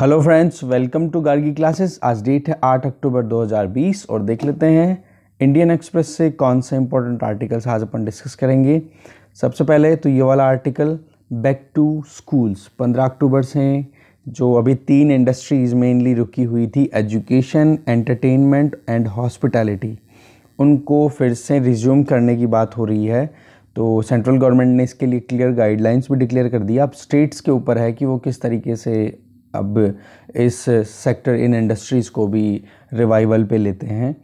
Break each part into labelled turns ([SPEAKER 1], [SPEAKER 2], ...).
[SPEAKER 1] hello friends welcome to Gargi classes आज date है 8 अक्टूबर 2020 और देख लेते हैं इंडियन एक्सप्रेस से कौन से इंपॉर्टेंट आर्टिकल्स आज अपन डिस्कस करेंगे सबसे पहले तो ये वाला article back to schools 15 October से जो अभी तीन इंडस्ट्रीज़ मेनली रुकी हुई थी एजुकेशन एंटरटेनमेंट एंड हॉस्पिटैलिटी उनको फिर से रिज्यूम करने की बात हो रही है तो सेंट्रल गवर्नमेंट ने इसके लिए क्लियर गाइडलाइंस भी डिक्लेयर कर दिया अब स्टेट्स के ऊपर है कि वो किस तरीके से अब इस सेक्टर इन इंडस्ट्रीज़ को भी रिवाइवल पे लेते हैं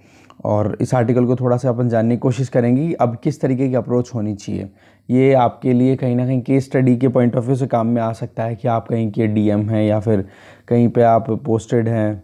[SPEAKER 1] और इस आर्टिकल को थोड़ा सा अपन जानने की कोशिश करेंगे कि अब किस तरीके की अप्रोच होनी चाहिए ये आपके लिए कहीं ना कहीं केस स्टडी के पॉइंट ऑफ व्यू से काम में आ सकता है कि आप कहीं के डीएम हैं या फिर कहीं पे आप पोस्टेड हैं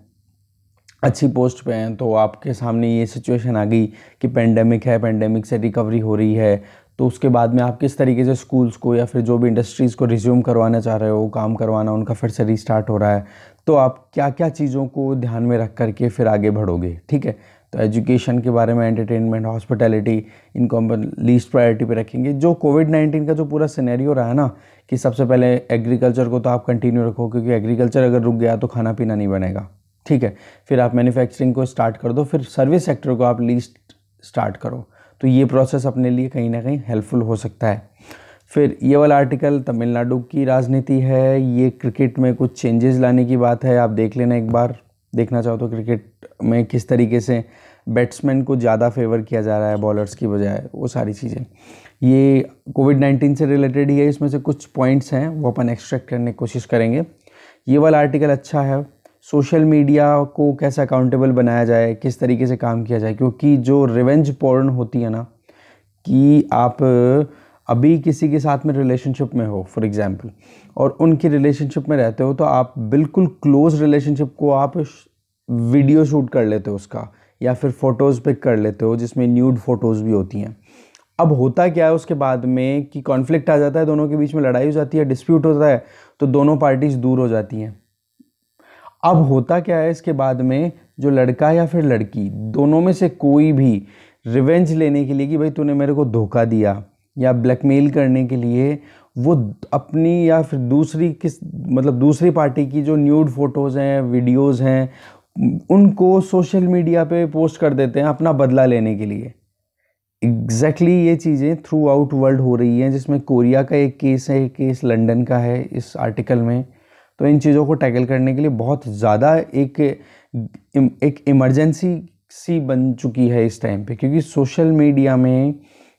[SPEAKER 1] अच्छी पोस्ट पे हैं तो आपके सामने ये सिचुएशन आ गई कि पेंडेमिक है पेंडेमिक से रिकवरी हो रही है तो उसके बाद में आप किस तरीके से स्कूल्स को या फिर जो भी इंडस्ट्रीज़ को रिज्यूम करवाना चाह रहे हो काम करवाना उनका फिर से रिस्टार्ट हो रहा है तो आप क्या क्या चीज़ों को ध्यान में रख करके फिर आगे बढ़ोगे ठीक है तो एजुकेशन के बारे में एंटरटेनमेंट हॉस्पिटैलिटी इनको हम लीस्ट प्रायोरिटी पे रखेंगे जो कोविड नाइन्टीन का जो पूरा सिनेरियो रहा ना कि सबसे पहले एग्रीकल्चर को तो आप कंटिन्यू रखो क्योंकि एग्रीकल्चर अगर रुक गया तो खाना पीना नहीं बनेगा ठीक है फिर आप मैन्युफैक्चरिंग को स्टार्ट कर दो फिर सर्विस सेक्टर को आप लीस्ट स्टार्ट करो तो ये प्रोसेस अपने लिए कहीं ना कहीं हेल्पफुल हो सकता है फिर ये वाला आर्टिकल तमिलनाडु की राजनीति है ये क्रिकेट में कुछ चेंजेस लाने की बात है आप देख लेना एक बार देखना चाहो तो क्रिकेट में किस तरीके से बैट्समैन को ज़्यादा फेवर किया जा रहा है बॉलर्स की बजाय वो सारी चीज़ें ये कोविड नाइन्टीन से रिलेटेड ही है इसमें से कुछ पॉइंट्स हैं वो अपन एक्सट्रैक्ट करने की कोशिश करेंगे ये वाला आर्टिकल अच्छा है सोशल मीडिया को कैसे अकाउंटेबल बनाया जाए किस तरीके से काम किया जाए क्योंकि जो रिवेंज पोर्न होती है ना कि आप अभी किसी के साथ में रिलेशनशिप में हो फॉर एग्ज़ाम्पल और उनकी रिलेशनशिप में रहते हो तो आप बिल्कुल क्लोज रिलेशनशिप को आप वीडियो शूट कर लेते हो उसका या फिर फ़ोटोज़ पिक कर लेते हो जिसमें न्यूड फ़ोटोज़ भी होती हैं अब होता क्या है उसके बाद में कि कॉन्फ्लिक्ट आ जाता है दोनों के बीच में लड़ाई हो जाती है डिस्प्यूट होता है तो दोनों पार्टीज़ दूर हो जाती हैं अब होता क्या है इसके बाद में जो लड़का या फिर लड़की दोनों में से कोई भी रिवेंज लेने के लिए कि भाई तूने मेरे को धोखा दिया या ब्लैकमेल करने के लिए वो अपनी या फिर दूसरी किस मतलब दूसरी पार्टी की जो न्यूड फ़ोटोज़ हैं वीडियोस हैं उनको सोशल मीडिया पे पोस्ट कर देते हैं अपना बदला लेने के लिए एग्जैक्टली exactly ये चीज़ें थ्रू आउट वर्ल्ड हो रही हैं जिसमें कोरिया का एक केस है एक केस लंदन का है इस आर्टिकल में तो इन चीज़ों को टैकल करने के लिए बहुत ज़्यादा एक एक इमरजेंसी सी बन चुकी है इस टाइम पे क्योंकि सोशल मीडिया में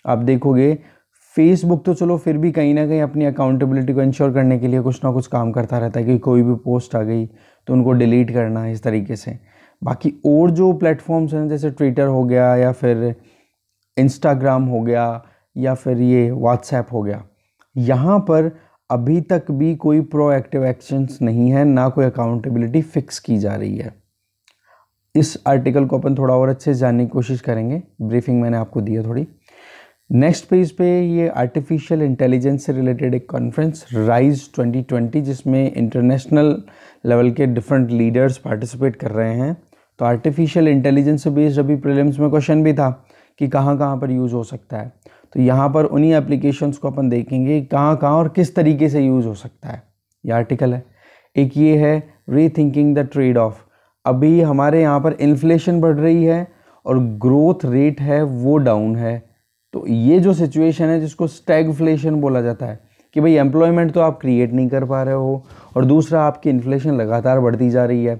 [SPEAKER 1] आप देखोगे फेसबुक तो चलो फिर भी कहीं ना कहीं अपनी अकाउंटेबिलिटी को इंश्योर करने के लिए कुछ ना कुछ काम करता रहता है कि कोई भी पोस्ट आ गई तो उनको डिलीट करना इस तरीके से बाकी और जो प्लेटफॉर्म्स हैं जैसे ट्विटर हो गया या फिर इंस्टाग्राम हो गया या फिर ये व्हाट्सएप हो गया यहाँ पर अभी तक भी कोई प्रोएक्टिव एक्शंस नहीं है ना कोई अकाउंटेबिलिटी फिक्स की जा रही है इस आर्टिकल को अपन थोड़ा और अच्छे से जानने की कोशिश करेंगे ब्रीफिंग मैंने आपको दी है थोड़ी नेक्स्ट पेज पे ये आर्टिफिशियल इंटेलिजेंस से रिलेटेड एक कॉन्फ्रेंस राइज 2020 जिसमें इंटरनेशनल लेवल के डिफरेंट लीडर्स पार्टिसिपेट कर रहे हैं तो आर्टिफिशियल इंटेलिजेंस से बेस्ड अभी प्रीलिम्स में क्वेश्चन भी था कि कहाँ कहाँ पर यूज़ हो सकता है तो यहाँ पर उन्हीं एप्लीकेशंस को अपन देखेंगे कहाँ कहाँ और किस तरीके से यूज़ हो सकता है ये आर्टिकल है एक ये है री थिंकिंग द ट्रेड ऑफ अभी हमारे यहाँ पर इन्फ्लेशन बढ़ रही है और ग्रोथ रेट है वो डाउन है तो ये जो सिचुएशन है जिसको स्टैगफ्लेशन बोला जाता है कि भाई एम्प्लॉयमेंट तो आप क्रिएट नहीं कर पा रहे हो और दूसरा आपकी इन्फ्लेशन लगातार बढ़ती जा रही है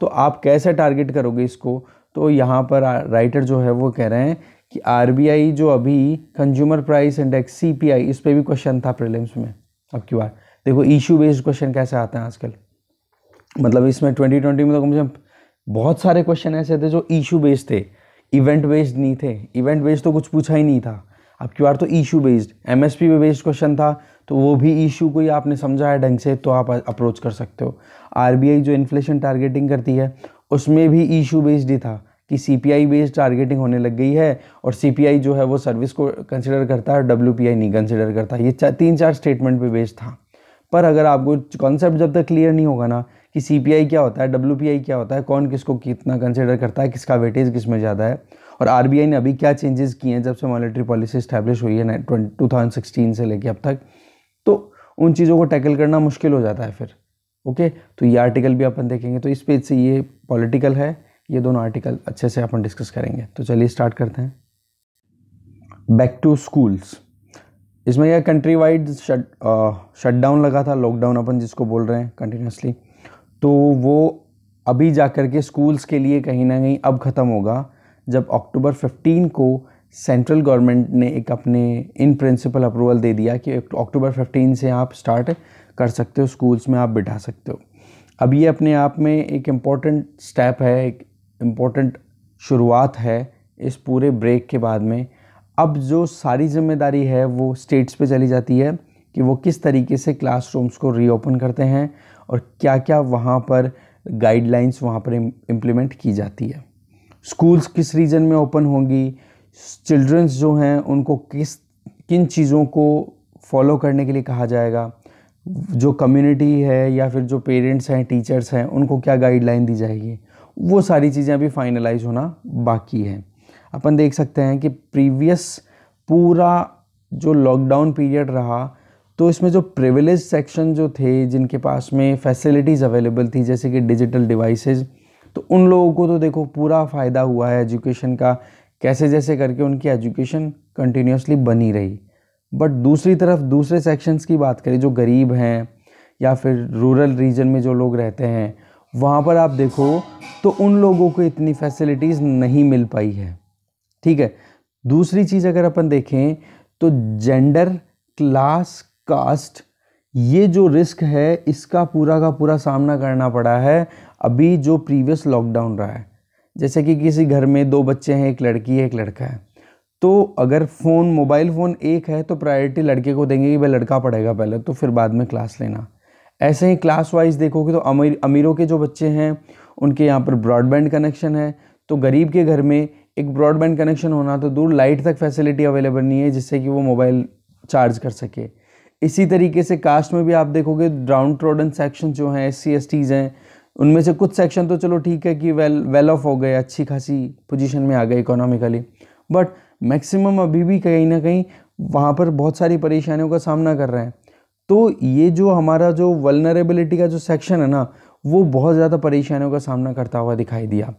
[SPEAKER 1] तो आप कैसे टारगेट करोगे इसको तो यहाँ पर राइटर जो है वो कह रहे हैं कि आरबीआई जो अभी कंज्यूमर प्राइस इंडेक्स सीपीआई इस पर भी क्वेश्चन था प्रीलिम्स में अब की बार देखो इशू बेस्ड क्वेश्चन कैसे आते हैं आजकल मतलब इसमें ट्वेंटी ट्वेंटी में तो कम से कम बहुत सारे क्वेश्चन ऐसे थे जो इशू बेस्ड थे इवेंट बेस्ड नहीं थे इवेंट बेस्ड तो कुछ पूछा ही नहीं था अब की बार तो इशू बेस्ड एम पी पे बेस्ड क्वेश्चन था तो वो भी इशू को ही आपने समझा है ढंग से तो आप अप्रोच कर सकते हो आर जो इन्फ्लेशन टारगेटिंग करती है उसमें भी इशू बेस्ड ही था कि C P I based targeting होने लग गई है और सी पी आई जो है वो सर्विस को कंसिडर करता है और डब्ल्यू नहीं कंसिडर करता ये चा, तीन चार स्टेटमेंट पे बेस्ड था पर अगर आपको कॉन्सेप्ट जब तक क्लियर नहीं होगा ना कि सी पी आई क्या होता है डब्ल्यू क्या होता है कौन किसको कितना कंसिडर करता है किसका वेटेज किस में ज़्यादा है और आर बी आई ने अभी क्या चेंजेस किए हैं जब से मॉनिटरी पॉलिसी स्टैब्लिश हुई है टू थाउजेंड सिक्सटीन से लेके अब तक तो उन चीज़ों को टैकल करना मुश्किल हो जाता है फिर ओके तो ये आर्टिकल भी अपन देखेंगे तो इस पेज से ये पॉलिटिकल है ये दोनों आर्टिकल अच्छे से अपन डिस्कस करेंगे तो चलिए स्टार्ट करते हैं बैक टू स्कूल्स इसमें यह कंट्री वाइड शट डाउन लगा था लॉकडाउन अपन जिसको बोल रहे हैं कंटिन्यूसली तो वो अभी जा कर के स्कूल्स के लिए कहीं ना कहीं अब ख़त्म होगा जब अक्टूबर 15 को सेंट्रल गवर्नमेंट ने एक अपने इन प्रिंसिपल अप्रूवल दे दिया कि अक्टूबर 15 से आप स्टार्ट कर सकते हो स्कूल्स में आप बिठा सकते हो अब ये अपने आप में एक इम्पॉर्टेंट स्टेप है एक इम्पोर्टेंट शुरुआत है इस पूरे ब्रेक के बाद में अब जो सारी जिम्मेदारी है वो स्टेट्स पे चली जाती है कि वो किस तरीके से क्लासरूम्स को रीओपन करते हैं और क्या क्या वहाँ पर गाइडलाइंस वहाँ पर इम्प्लीमेंट की जाती है स्कूल्स किस रीजन में ओपन होंगी चिल्ड्रंस जो हैं उनको किस किन चीज़ों को फॉलो करने के लिए कहा जाएगा जो कम्युनिटी है या फिर जो पेरेंट्स हैं टीचर्स हैं उनको क्या गाइडलाइन दी जाएगी वो सारी चीज़ें अभी फाइनलाइज होना बाकी है अपन देख सकते हैं कि प्रीवियस पूरा जो लॉकडाउन पीरियड रहा तो इसमें जो प्रिविलेज सेक्शन जो थे जिनके पास में फैसिलिटीज़ अवेलेबल थी जैसे कि डिजिटल डिवाइसेस तो उन लोगों को तो देखो पूरा फ़ायदा हुआ है एजुकेशन का कैसे जैसे करके उनकी एजुकेशन कंटिन्यूसली बनी रही बट दूसरी तरफ दूसरे सेक्शंस की बात करें जो गरीब हैं या फिर रूरल रीजन में जो लोग रहते हैं वहाँ पर आप देखो तो उन लोगों को इतनी फैसिलिटीज़ नहीं मिल पाई है ठीक है दूसरी चीज़ अगर अपन देखें तो जेंडर क्लास कास्ट ये जो रिस्क है इसका पूरा का पूरा सामना करना पड़ा है अभी जो प्रीवियस लॉकडाउन रहा है जैसे कि किसी घर में दो बच्चे हैं एक लड़की है एक लड़का है तो अगर फ़ोन मोबाइल फ़ोन एक है तो प्रायोरिटी लड़के को देंगे कि भाई लड़का पढ़ेगा पहले तो फिर बाद में क्लास लेना ऐसे ही क्लास वाइज देखोगे तो अमीर अमीरों के जो बच्चे हैं उनके यहाँ पर ब्रॉडबैंड कनेक्शन है तो गरीब के घर में एक ब्रॉडबैंड कनेक्शन होना तो दूर लाइट तक फैसिलिटी अवेलेबल नहीं है जिससे कि वो मोबाइल चार्ज कर सके इसी तरीके से कास्ट में भी आप देखोगे ड्राउन ट्रोडन सेक्शन जो हैं एस सी एस टीज़ हैं उनमें से कुछ सेक्शन तो चलो ठीक है कि वेल वेल ऑफ हो गए अच्छी खासी पोजीशन में आ गए इकोनॉमिकली बट मैक्सिमम अभी भी कहीं ना कहीं वहाँ पर बहुत सारी परेशानियों का सामना कर रहे हैं तो ये जो हमारा जो वलनरेबिलिटी का जो सेक्शन है ना वो बहुत ज़्यादा परेशानियों का सामना करता हुआ दिखाई दिया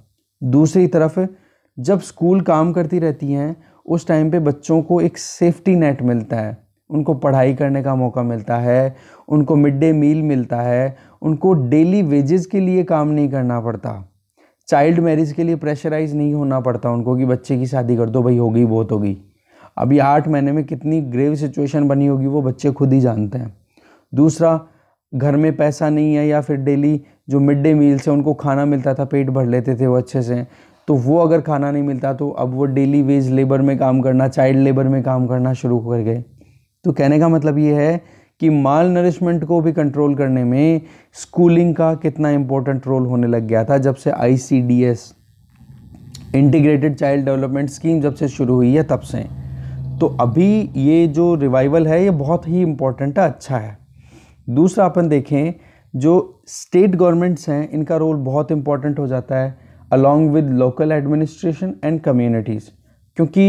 [SPEAKER 1] दूसरी तरफ जब स्कूल काम करती रहती हैं उस टाइम पे बच्चों को एक सेफ्टी नेट मिलता है उनको पढ़ाई करने का मौका मिलता है उनको मिड डे मील मिलता है उनको डेली वेजेस के लिए काम नहीं करना पड़ता चाइल्ड मैरिज के लिए प्रेशराइज नहीं होना पड़ता उनको कि बच्चे की शादी कर दो भाई होगी बहुत होगी अभी आठ महीने में कितनी ग्रेव सिचुएशन बनी होगी वो बच्चे खुद ही जानते हैं दूसरा घर में पैसा नहीं है या फिर डेली जो मिड डे मील से उनको खाना मिलता था पेट भर लेते थे वो अच्छे से तो वो अगर खाना नहीं मिलता तो अब वो डेली वेज लेबर में काम करना चाइल्ड लेबर में काम करना शुरू कर गए तो कहने का मतलब ये है कि माल नरिशमेंट को भी कंट्रोल करने में स्कूलिंग का कितना इम्पोर्टेंट रोल होने लग गया था जब से आई इंटीग्रेटेड चाइल्ड डेवलपमेंट स्कीम जब से शुरू हुई है तब से तो अभी ये जो रिवाइवल है ये बहुत ही इम्पोर्टेंट है अच्छा है दूसरा अपन देखें जो स्टेट गवर्नमेंट्स हैं इनका रोल बहुत इम्पॉर्टेंट हो जाता है along with local administration and communities क्योंकि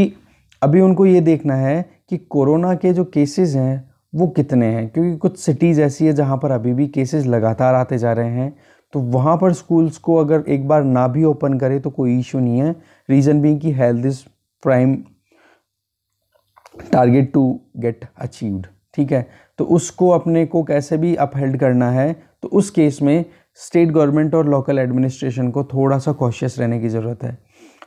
[SPEAKER 1] अभी उनको ये देखना है कि कोरोना के जो केसेस हैं वो कितने हैं क्योंकि कुछ सिटीज़ ऐसी है जहाँ पर अभी भी केसेस लगातार आते जा रहे हैं तो वहाँ पर स्कूल्स को अगर एक बार ना भी ओपन करें तो कोई इशू नहीं है रीज़न भी कि health is prime target to get achieved ठीक है तो उसको अपने को कैसे भी अपहेल्ड करना है तो उस केस में स्टेट गवर्नमेंट और लोकल एडमिनिस्ट्रेशन को थोड़ा सा कॉशियस रहने की ज़रूरत है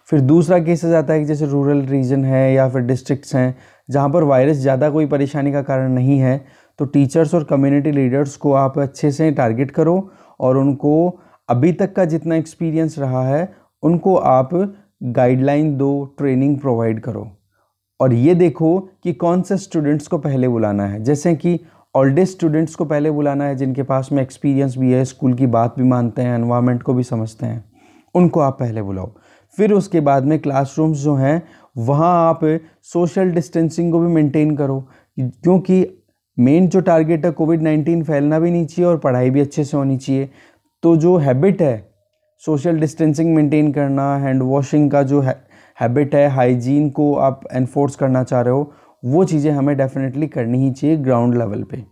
[SPEAKER 1] फिर दूसरा केसेज आता है कि जैसे रूरल रीजन है या फिर डिस्ट्रिक्ट्स हैं जहाँ पर वायरस ज़्यादा कोई परेशानी का कारण नहीं है तो टीचर्स और कम्युनिटी लीडर्स को आप अच्छे से टारगेट करो और उनको अभी तक का जितना एक्सपीरियंस रहा है उनको आप गाइडलाइन दो ट्रेनिंग प्रोवाइड करो और ये देखो कि कौन से स्टूडेंट्स को पहले बुलाना है जैसे कि ओल्डेस्ट स्टूडेंट्स को पहले बुलाना है जिनके पास में एक्सपीरियंस भी है स्कूल की बात भी मानते हैं एनवायरमेंट को भी समझते हैं उनको आप पहले बुलाओ फिर उसके बाद में क्लासरूम्स जो हैं वहाँ आप सोशल डिस्टेंसिंग को भी मेंटेन करो क्योंकि मेन जो टारगेट है कोविड नाइन्टीन फैलना भी नहीं चाहिए और पढ़ाई भी अच्छे से होनी चाहिए तो जो हैबिट है सोशल डिस्टेंसिंग मेंटेन करना हैंड वॉशिंग का जो है हैबिट है हाइजीन को आप एनफोर्स करना चाह रहे हो वो चीज़ें हमें डेफिनेटली करनी ही चाहिए ग्राउंड लेवल पे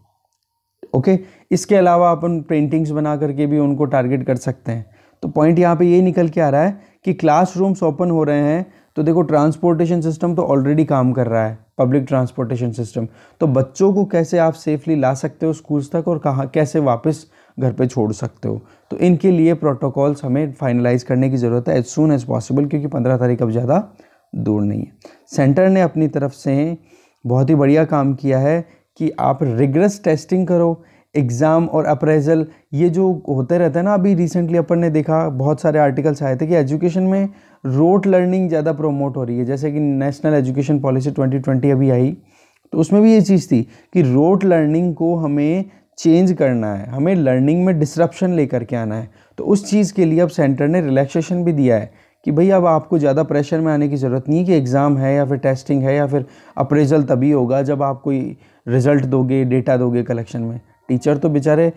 [SPEAKER 1] ओके इसके अलावा अपन पेंटिंग्स बना करके भी उनको टारगेट कर सकते हैं तो पॉइंट यहाँ पे ये निकल के आ रहा है कि क्लासरूम्स ओपन हो रहे हैं तो देखो ट्रांसपोर्टेशन सिस्टम तो ऑलरेडी काम कर रहा है पब्लिक ट्रांसपोर्टेशन सिस्टम तो बच्चों को कैसे आप सेफली ला सकते हो स्कूल्स तक और कहाँ कैसे वापस घर पे छोड़ सकते हो तो इनके लिए प्रोटोकॉल्स हमें फाइनलाइज करने की ज़रूरत है एज सुन एज़ पॉसिबल क्योंकि पंद्रह तारीख अब ज़्यादा दूर नहीं है सेंटर ने अपनी तरफ से बहुत ही बढ़िया काम किया है कि आप रिग्रेस टेस्टिंग करो एग्ज़ाम और अप्रेजल ये जो होते रहता है ना अभी रिसेंटली अपन ने देखा बहुत सारे आर्टिकल्स आए थे कि एजुकेशन में रोट लर्निंग ज़्यादा प्रोमोट हो रही है जैसे कि नेशनल एजुकेशन पॉलिसी 2020 अभी आई तो उसमें भी ये चीज़ थी कि रोट लर्निंग को हमें चेंज करना है हमें लर्निंग में डिसरप्शन लेकर के आना है तो उस चीज़ के लिए अब सेंटर ने रिलैक्सेशन भी दिया है कि भाई अब आपको ज़्यादा प्रेशर में आने की ज़रूरत नहीं है कि एग्ज़ाम है या फिर टेस्टिंग है या फिर अप्रेजल तभी होगा जब आप कोई रिज़ल्ट दोगे डेटा दोगे कलेक्शन में टीचर तो बेचारे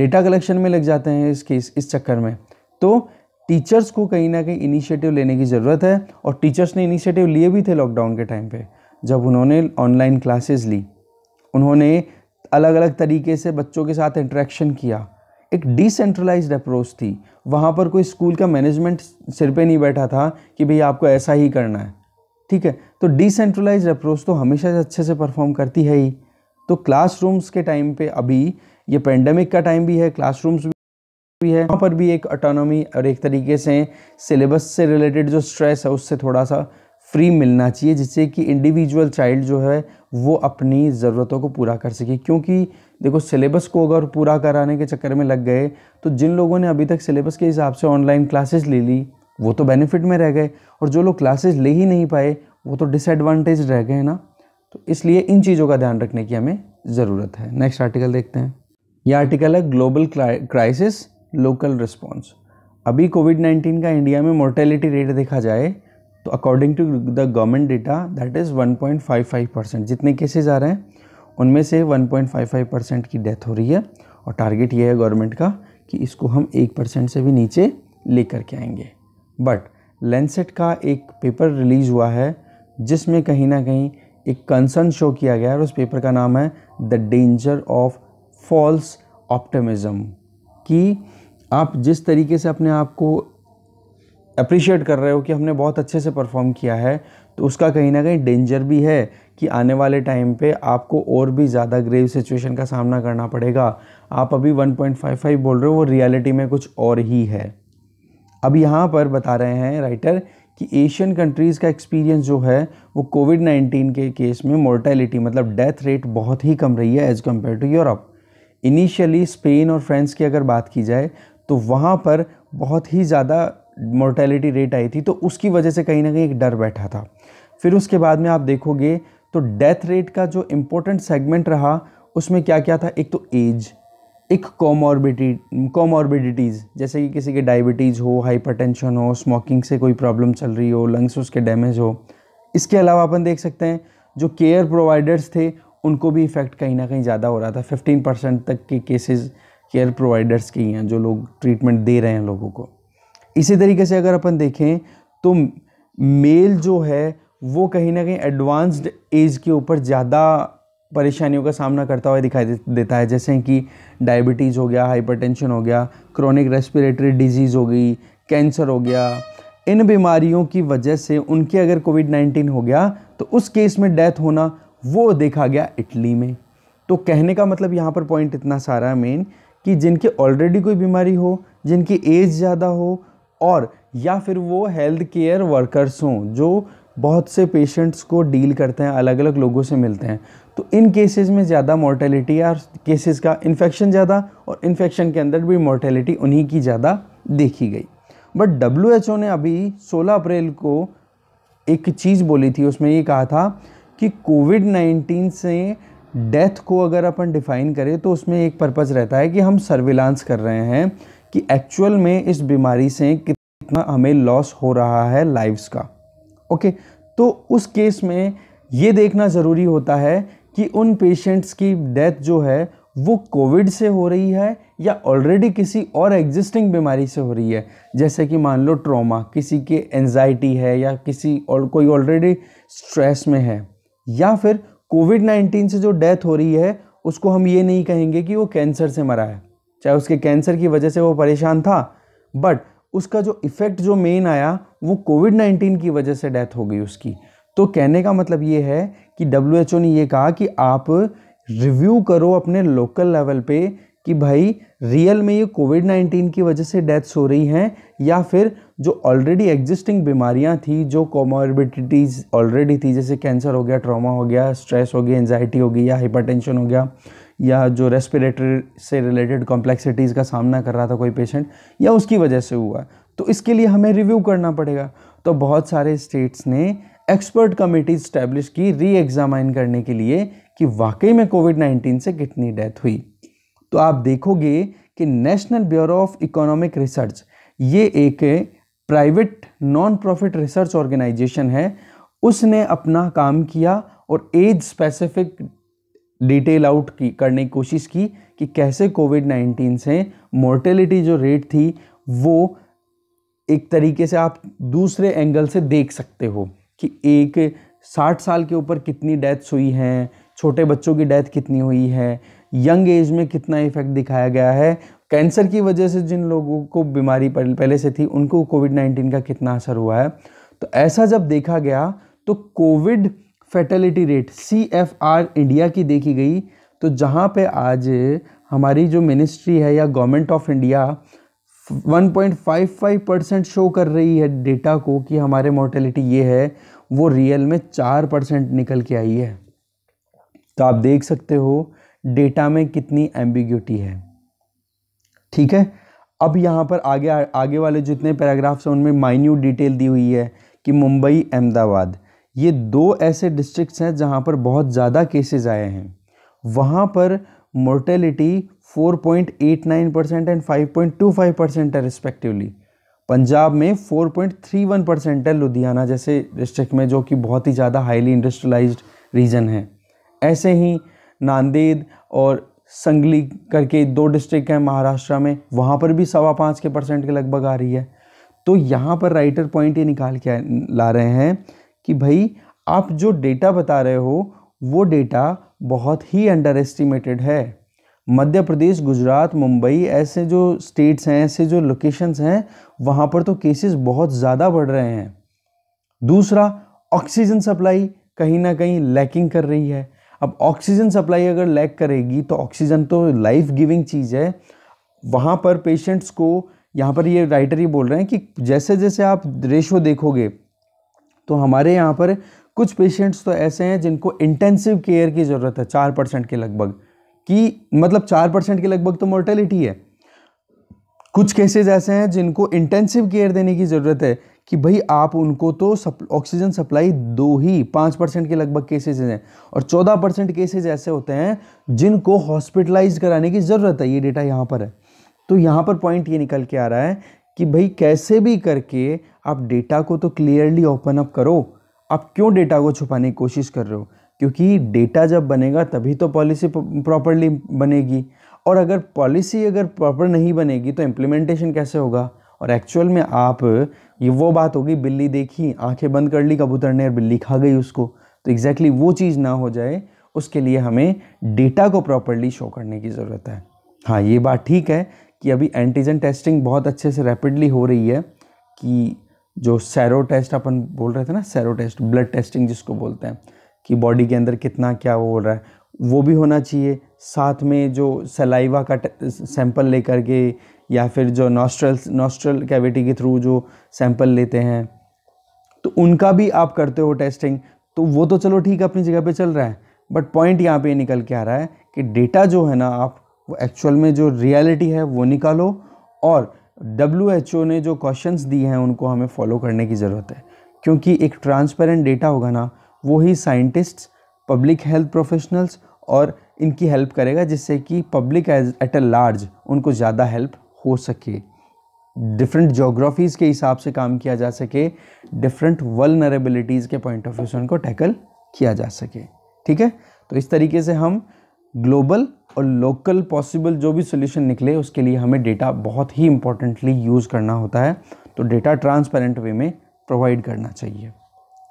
[SPEAKER 1] डेटा कलेक्शन में लग जाते हैं इस केस इस चक्कर में तो टीचर्स को कहीं ना कहीं इनिशिएटिव लेने की ज़रूरत है और टीचर्स ने इनिशिएटिव लिए भी थे लॉकडाउन के टाइम पे जब उन्होंने ऑनलाइन क्लासेस ली उन्होंने अलग अलग तरीके से बच्चों के साथ इंट्रैक्शन किया एक डिसेंट्रलाइज अप्रोच थी वहाँ पर कोई स्कूल का मैनेजमेंट सिर पे नहीं बैठा था कि भाई आपको ऐसा ही करना है ठीक है तो डिसेंट्रलाइज अप्रोच तो हमेशा से अच्छे से परफॉर्म करती है ही तो क्लासरूम्स के टाइम पे अभी ये पेंडेमिक का टाइम भी है क्लासरूम्स भी है वहाँ पर भी एक ऑटोनॉमी और एक तरीके से सिलेबस से रिलेटेड जो स्ट्रेस है उससे थोड़ा सा फ्री मिलना चाहिए जिससे कि इंडिविजुअल चाइल्ड जो है वो अपनी ज़रूरतों को पूरा कर सके क्योंकि देखो सिलेबस को अगर पूरा कराने के चक्कर में लग गए तो जिन लोगों ने अभी तक सिलेबस के हिसाब से ऑनलाइन क्लासेस ले ली वो तो बेनिफिट में रह गए और जो लोग क्लासेस ले ही नहीं पाए वो तो डिसएडवांटेज रह गए ना तो इसलिए इन चीज़ों का ध्यान रखने की हमें ज़रूरत है नेक्स्ट आर्टिकल देखते हैं यह आर्टिकल है ग्लोबल क्राइसिस लोकल रिस्पॉन्स अभी कोविड नाइन्टीन का इंडिया में मोर्टेलिटी रेट देखा जाए तो according to the government data that is 1.55 percent जितने केसेज आ रहे हैं उनमें से 1.55 परसेंट की डेथ हो रही है और टारगेट ये है गवर्नमेंट का कि इसको हम एक परसेंट से भी नीचे ले करके आएंगे बट लेंसेट का एक पेपर रिलीज़ हुआ है जिसमें कहीं ना कहीं एक कंसर्न शो किया गया है और उस पेपर का नाम है the danger of false optimism कि आप जिस तरीके से अपने आप को अप्रिशिएट कर रहे हो कि हमने बहुत अच्छे से परफॉर्म किया है तो उसका कहीं ना कहीं डेंजर भी है कि आने वाले टाइम पे आपको और भी ज़्यादा ग्रेव सिचुएशन का सामना करना पड़ेगा आप अभी 1.55 बोल रहे हो वो रियलिटी में कुछ और ही है अब यहाँ पर बता रहे हैं राइटर कि एशियन कंट्रीज़ का एक्सपीरियंस जो है वो कोविड 19 के केस में मोर्टेलिटी मतलब डेथ रेट बहुत ही कम रही है as compare to Europe initially Spain और फ्रांस की अगर बात की जाए तो वहाँ पर बहुत ही ज़्यादा मोर्टेलिटी रेट आई थी तो उसकी वजह से कहीं ना कहीं एक डर बैठा था फिर उसके बाद में आप देखोगे तो डेथ रेट का जो इम्पोर्टेंट सेगमेंट रहा उसमें क्या क्या था एक तो एज एक कॉमॉर्बिटी कॉमॉर्बिडिटीज़ जैसे कि किसी के डायबिटीज़ हो हाइपरटेंशन हो स्मोकिंग से कोई प्रॉब्लम चल रही हो लंग्स उसके डैमेज हो इसके अलावा अपन देख सकते हैं जो केयर प्रोवाइडर्स थे उनको भी इफ़ेक्ट कहीं ना कहीं ज़्यादा हो रहा था फिफ्टीन परसेंट तक के केसेस केयर प्रोवाइडर्स के ही हैं जो लोग ट्रीटमेंट दे रहे हैं लोगों को इसी तरीके से अगर अपन देखें तो मेल जो है वो कहीं ना कहीं एडवांस्ड एज के ऊपर ज़्यादा परेशानियों का सामना करता हुआ दिखाई देता है जैसे कि डायबिटीज़ हो गया हाइपरटेंशन हो गया क्रॉनिक रेस्पिरेटरी डिजीज़ हो गई कैंसर हो गया इन बीमारियों की वजह से उनके अगर कोविड नाइन्टीन हो गया तो उस केस में डेथ होना वो देखा गया इटली में तो कहने का मतलब यहाँ पर पॉइंट इतना सारा मेन कि जिनके ऑलरेडी कोई बीमारी हो जिनकी एज ज़्यादा हो और या फिर वो हेल्थ केयर वर्कर्स हों जो बहुत से पेशेंट्स को डील करते हैं अलग अलग लोगों से मिलते हैं तो इन केसेस में ज़्यादा मोर्टेलिटी या केसेस का इन्फेक्शन ज़्यादा और इन्फेक्शन के अंदर भी मोर्टेलिटी उन्हीं की ज़्यादा देखी गई बट डब्ल्यू ने अभी 16 अप्रैल को एक चीज़ बोली थी उसमें ये कहा था कि कोविड 19 से डेथ को अगर अपन डिफ़ाइन करें तो उसमें एक पर्पज़ रहता है कि हम सर्विलांस कर रहे हैं कि एक्चुअल में इस बीमारी से कितना हमें लॉस हो रहा है लाइव्स का ओके तो उस केस में ये देखना ज़रूरी होता है कि उन पेशेंट्स की डेथ जो है वो कोविड से हो रही है या ऑलरेडी किसी और एग्जिस्टिंग बीमारी से हो रही है जैसे कि मान लो ट्रॉमा किसी के एनजाइटी है या किसी और कोई ऑलरेडी स्ट्रेस में है या फिर कोविड नाइन्टीन से जो डेथ हो रही है उसको हम ये नहीं कहेंगे कि वो कैंसर से मरा है चाहे उसके कैंसर की वजह से वो परेशान था बट उसका जो इफ़ेक्ट जो मेन आया वो कोविड नाइन्टीन की वजह से डेथ हो गई उसकी तो कहने का मतलब ये है कि डब्ल्यू ने ये कहा कि आप रिव्यू करो अपने लोकल लेवल पे कि भाई रियल में ये कोविड नाइन्टीन की वजह से डेथ्स हो रही हैं या फिर जो ऑलरेडी एग्जिस्टिंग बीमारियां थी जो कॉमोर्बिडिटीज़ ऑलरेडी थी जैसे कैंसर हो गया ट्रॉमा हो गया स्ट्रेस हो गया एनजाइटी हो गई या हाइपरटेंशन हो गया या जो रेस्पिरेटरी से रिलेटेड कॉम्प्लेक्सिटीज़ का सामना कर रहा था कोई पेशेंट या उसकी वजह से हुआ तो इसके लिए हमें रिव्यू करना पड़ेगा तो बहुत सारे स्टेट्स ने एक्सपर्ट कमेटीज स्टैब्लिश की री एग्ज़ामाइन करने के लिए कि वाकई में कोविड नाइन्टीन से कितनी डेथ हुई तो आप देखोगे कि national bureau of economic research ये एक private non profit research organisation है उसने अपना काम किया और एज स्पेसिफिक डिटेल आउट की करने की कोशिश की कि कैसे कोविड नाइन्टीन से मोर्टेलिटी जो रेट थी वो एक तरीके से आप दूसरे एंगल से देख सकते हो कि एक साठ साल के ऊपर कितनी डेथ्स हुई हैं छोटे बच्चों की डेथ कितनी हुई है यंग एज में कितना इफेक्ट दिखाया गया है कैंसर की वजह से जिन लोगों को बीमारी पहले से थी उनको कोविड नाइन्टीन का कितना असर हुआ है तो ऐसा जब देखा गया तो COVID fatality rate C F R India की देखी गई तो जहाँ पे आज हमारी जो मिनिस्ट्री है या government of India 1.55 percent show कर रही है डेटा को कि हमारे मोर्टेलिटी ये है वो रियल में चार परसेंट निकल के आई है तो आप देख सकते हो डेटा में कितनी एम्बिग्यूटी है ठीक है अब यहाँ पर आगे आगे वाले जितने पैराग्राफ्स हैं उनमें माइन्यूट डिटेल दी हुई है कि मुंबई अहमदाबाद ये दो ऐसे डिस्ट्रिक्ट्स हैं जहाँ पर बहुत ज़्यादा केसेस आए हैं वहाँ पर मोर्टेलिटी 4.89 परसेंट एंड 5.25 परसेंट है रिस्पेक्टिवली पंजाब में 4.31 परसेंट है लुधियाना जैसे डिस्ट्रिक्ट में जो कि बहुत ही ज़्यादा हाईली इंडस्ट्रलाइज रीजन है ऐसे ही नांदेद और संगली करके दो डिस्ट्रिक्ट हैं महाराष्ट्र में वहाँ पर भी सवा पाँच के परसेंट के लगभग आ रही है तो यहाँ पर राइटर पॉइंट ये निकाल के ला रहे हैं कि भाई आप जो डेटा बता रहे हो वो डेटा बहुत ही अंडर एस्टिमेटेड है मध्य प्रदेश गुजरात मुंबई ऐसे जो स्टेट्स हैं ऐसे जो लोकेशंस हैं वहाँ पर तो केसेस बहुत ज़्यादा बढ़ रहे हैं दूसरा ऑक्सीजन सप्लाई कहीं ना कहीं लैकिंग कर रही है अब ऑक्सीजन सप्लाई अगर लैक करेगी तो ऑक्सीजन तो लाइफ गिविंग चीज़ है वहाँ पर पेशेंट्स को यहाँ पर ये राइटर ये बोल रहे हैं कि जैसे जैसे आप रेशो देखोगे तो हमारे यहाँ पर कुछ पेशेंट्स तो ऐसे हैं जिनको इंटेंसिव केयर की ज़रूरत है चार परसेंट के लगभग कि मतलब चार परसेंट के लगभग तो मोर्टेलिटी है कुछ केसेज ऐसे हैं जिनको इंटेंसिव केयर देने की ज़रूरत है कि भाई आप उनको तो ऑक्सीजन सप्लाई दो ही पाँच परसेंट के लगभग केसेज हैं और चौदह परसेंट केसेज ऐसे होते हैं जिनको हॉस्पिटलाइज कराने की ज़रूरत है ये डेटा यहाँ पर है तो यहाँ पर पॉइंट ये निकल के आ रहा है कि भाई कैसे भी करके आप डेटा को तो क्लियरली ओपन अप करो आप क्यों डेटा को छुपाने की कोशिश कर रहे हो क्योंकि डेटा जब बनेगा तभी तो पॉलिसी प्रॉपरली बनेगी और अगर पॉलिसी अगर प्रॉपर नहीं बनेगी तो इम्प्लीमेंटेशन कैसे होगा और एक्चुअल में आप ये वो बात होगी बिल्ली देखी आंखें बंद कर ली कबूतर ने और बिल्ली खा गई उसको तो एग्जैक्टली exactly वो चीज़ ना हो जाए उसके लिए हमें डेटा को प्रॉपरली शो करने की ज़रूरत है हाँ ये बात ठीक है कि अभी एंटीजन टेस्टिंग बहुत अच्छे से रैपिडली हो रही है कि जो सैरो टेस्ट अपन बोल रहे थे ना सैरो टेस्ट ब्लड टेस्टिंग जिसको बोलते हैं कि बॉडी के अंदर कितना क्या वो हो रहा है वो भी होना चाहिए साथ में जो सलाइवा का सैंपल लेकर के या फिर जो नॉस्ट्रल नॉस्ट्रल कैविटी के थ्रू जो सैंपल लेते हैं तो उनका भी आप करते हो टेस्टिंग तो वो तो चलो ठीक अपनी जगह पे चल रहा है बट पॉइंट यहाँ पे निकल के आ रहा है कि डेटा जो है ना आप वो एक्चुअल में जो रियलिटी है वो निकालो और डब्ल्यू ने जो क्वेश्चंस दिए हैं उनको हमें फॉलो करने की ज़रूरत है क्योंकि एक ट्रांसपेरेंट डेटा होगा ना वो ही साइंटिस्ट्स पब्लिक हेल्थ प्रोफेशनल्स और इनकी हेल्प करेगा जिससे कि public as at a large उनको ज़्यादा हेल्प हो सके डिफरेंट जोग्राफीज़ के हिसाब से काम किया जा सके डिफरेंट वलनरेबिलिटीज़ के पॉइंट ऑफ व्यू से उनको टैकल किया जा सके ठीक है तो इस तरीके से हम ग्लोबल और लोकल पॉसिबल जो भी सोल्यूशन निकले उसके लिए हमें डेटा बहुत ही इम्पोर्टेंटली यूज़ करना होता है तो डेटा ट्रांसपेरेंट वे में प्रोवाइड करना चाहिए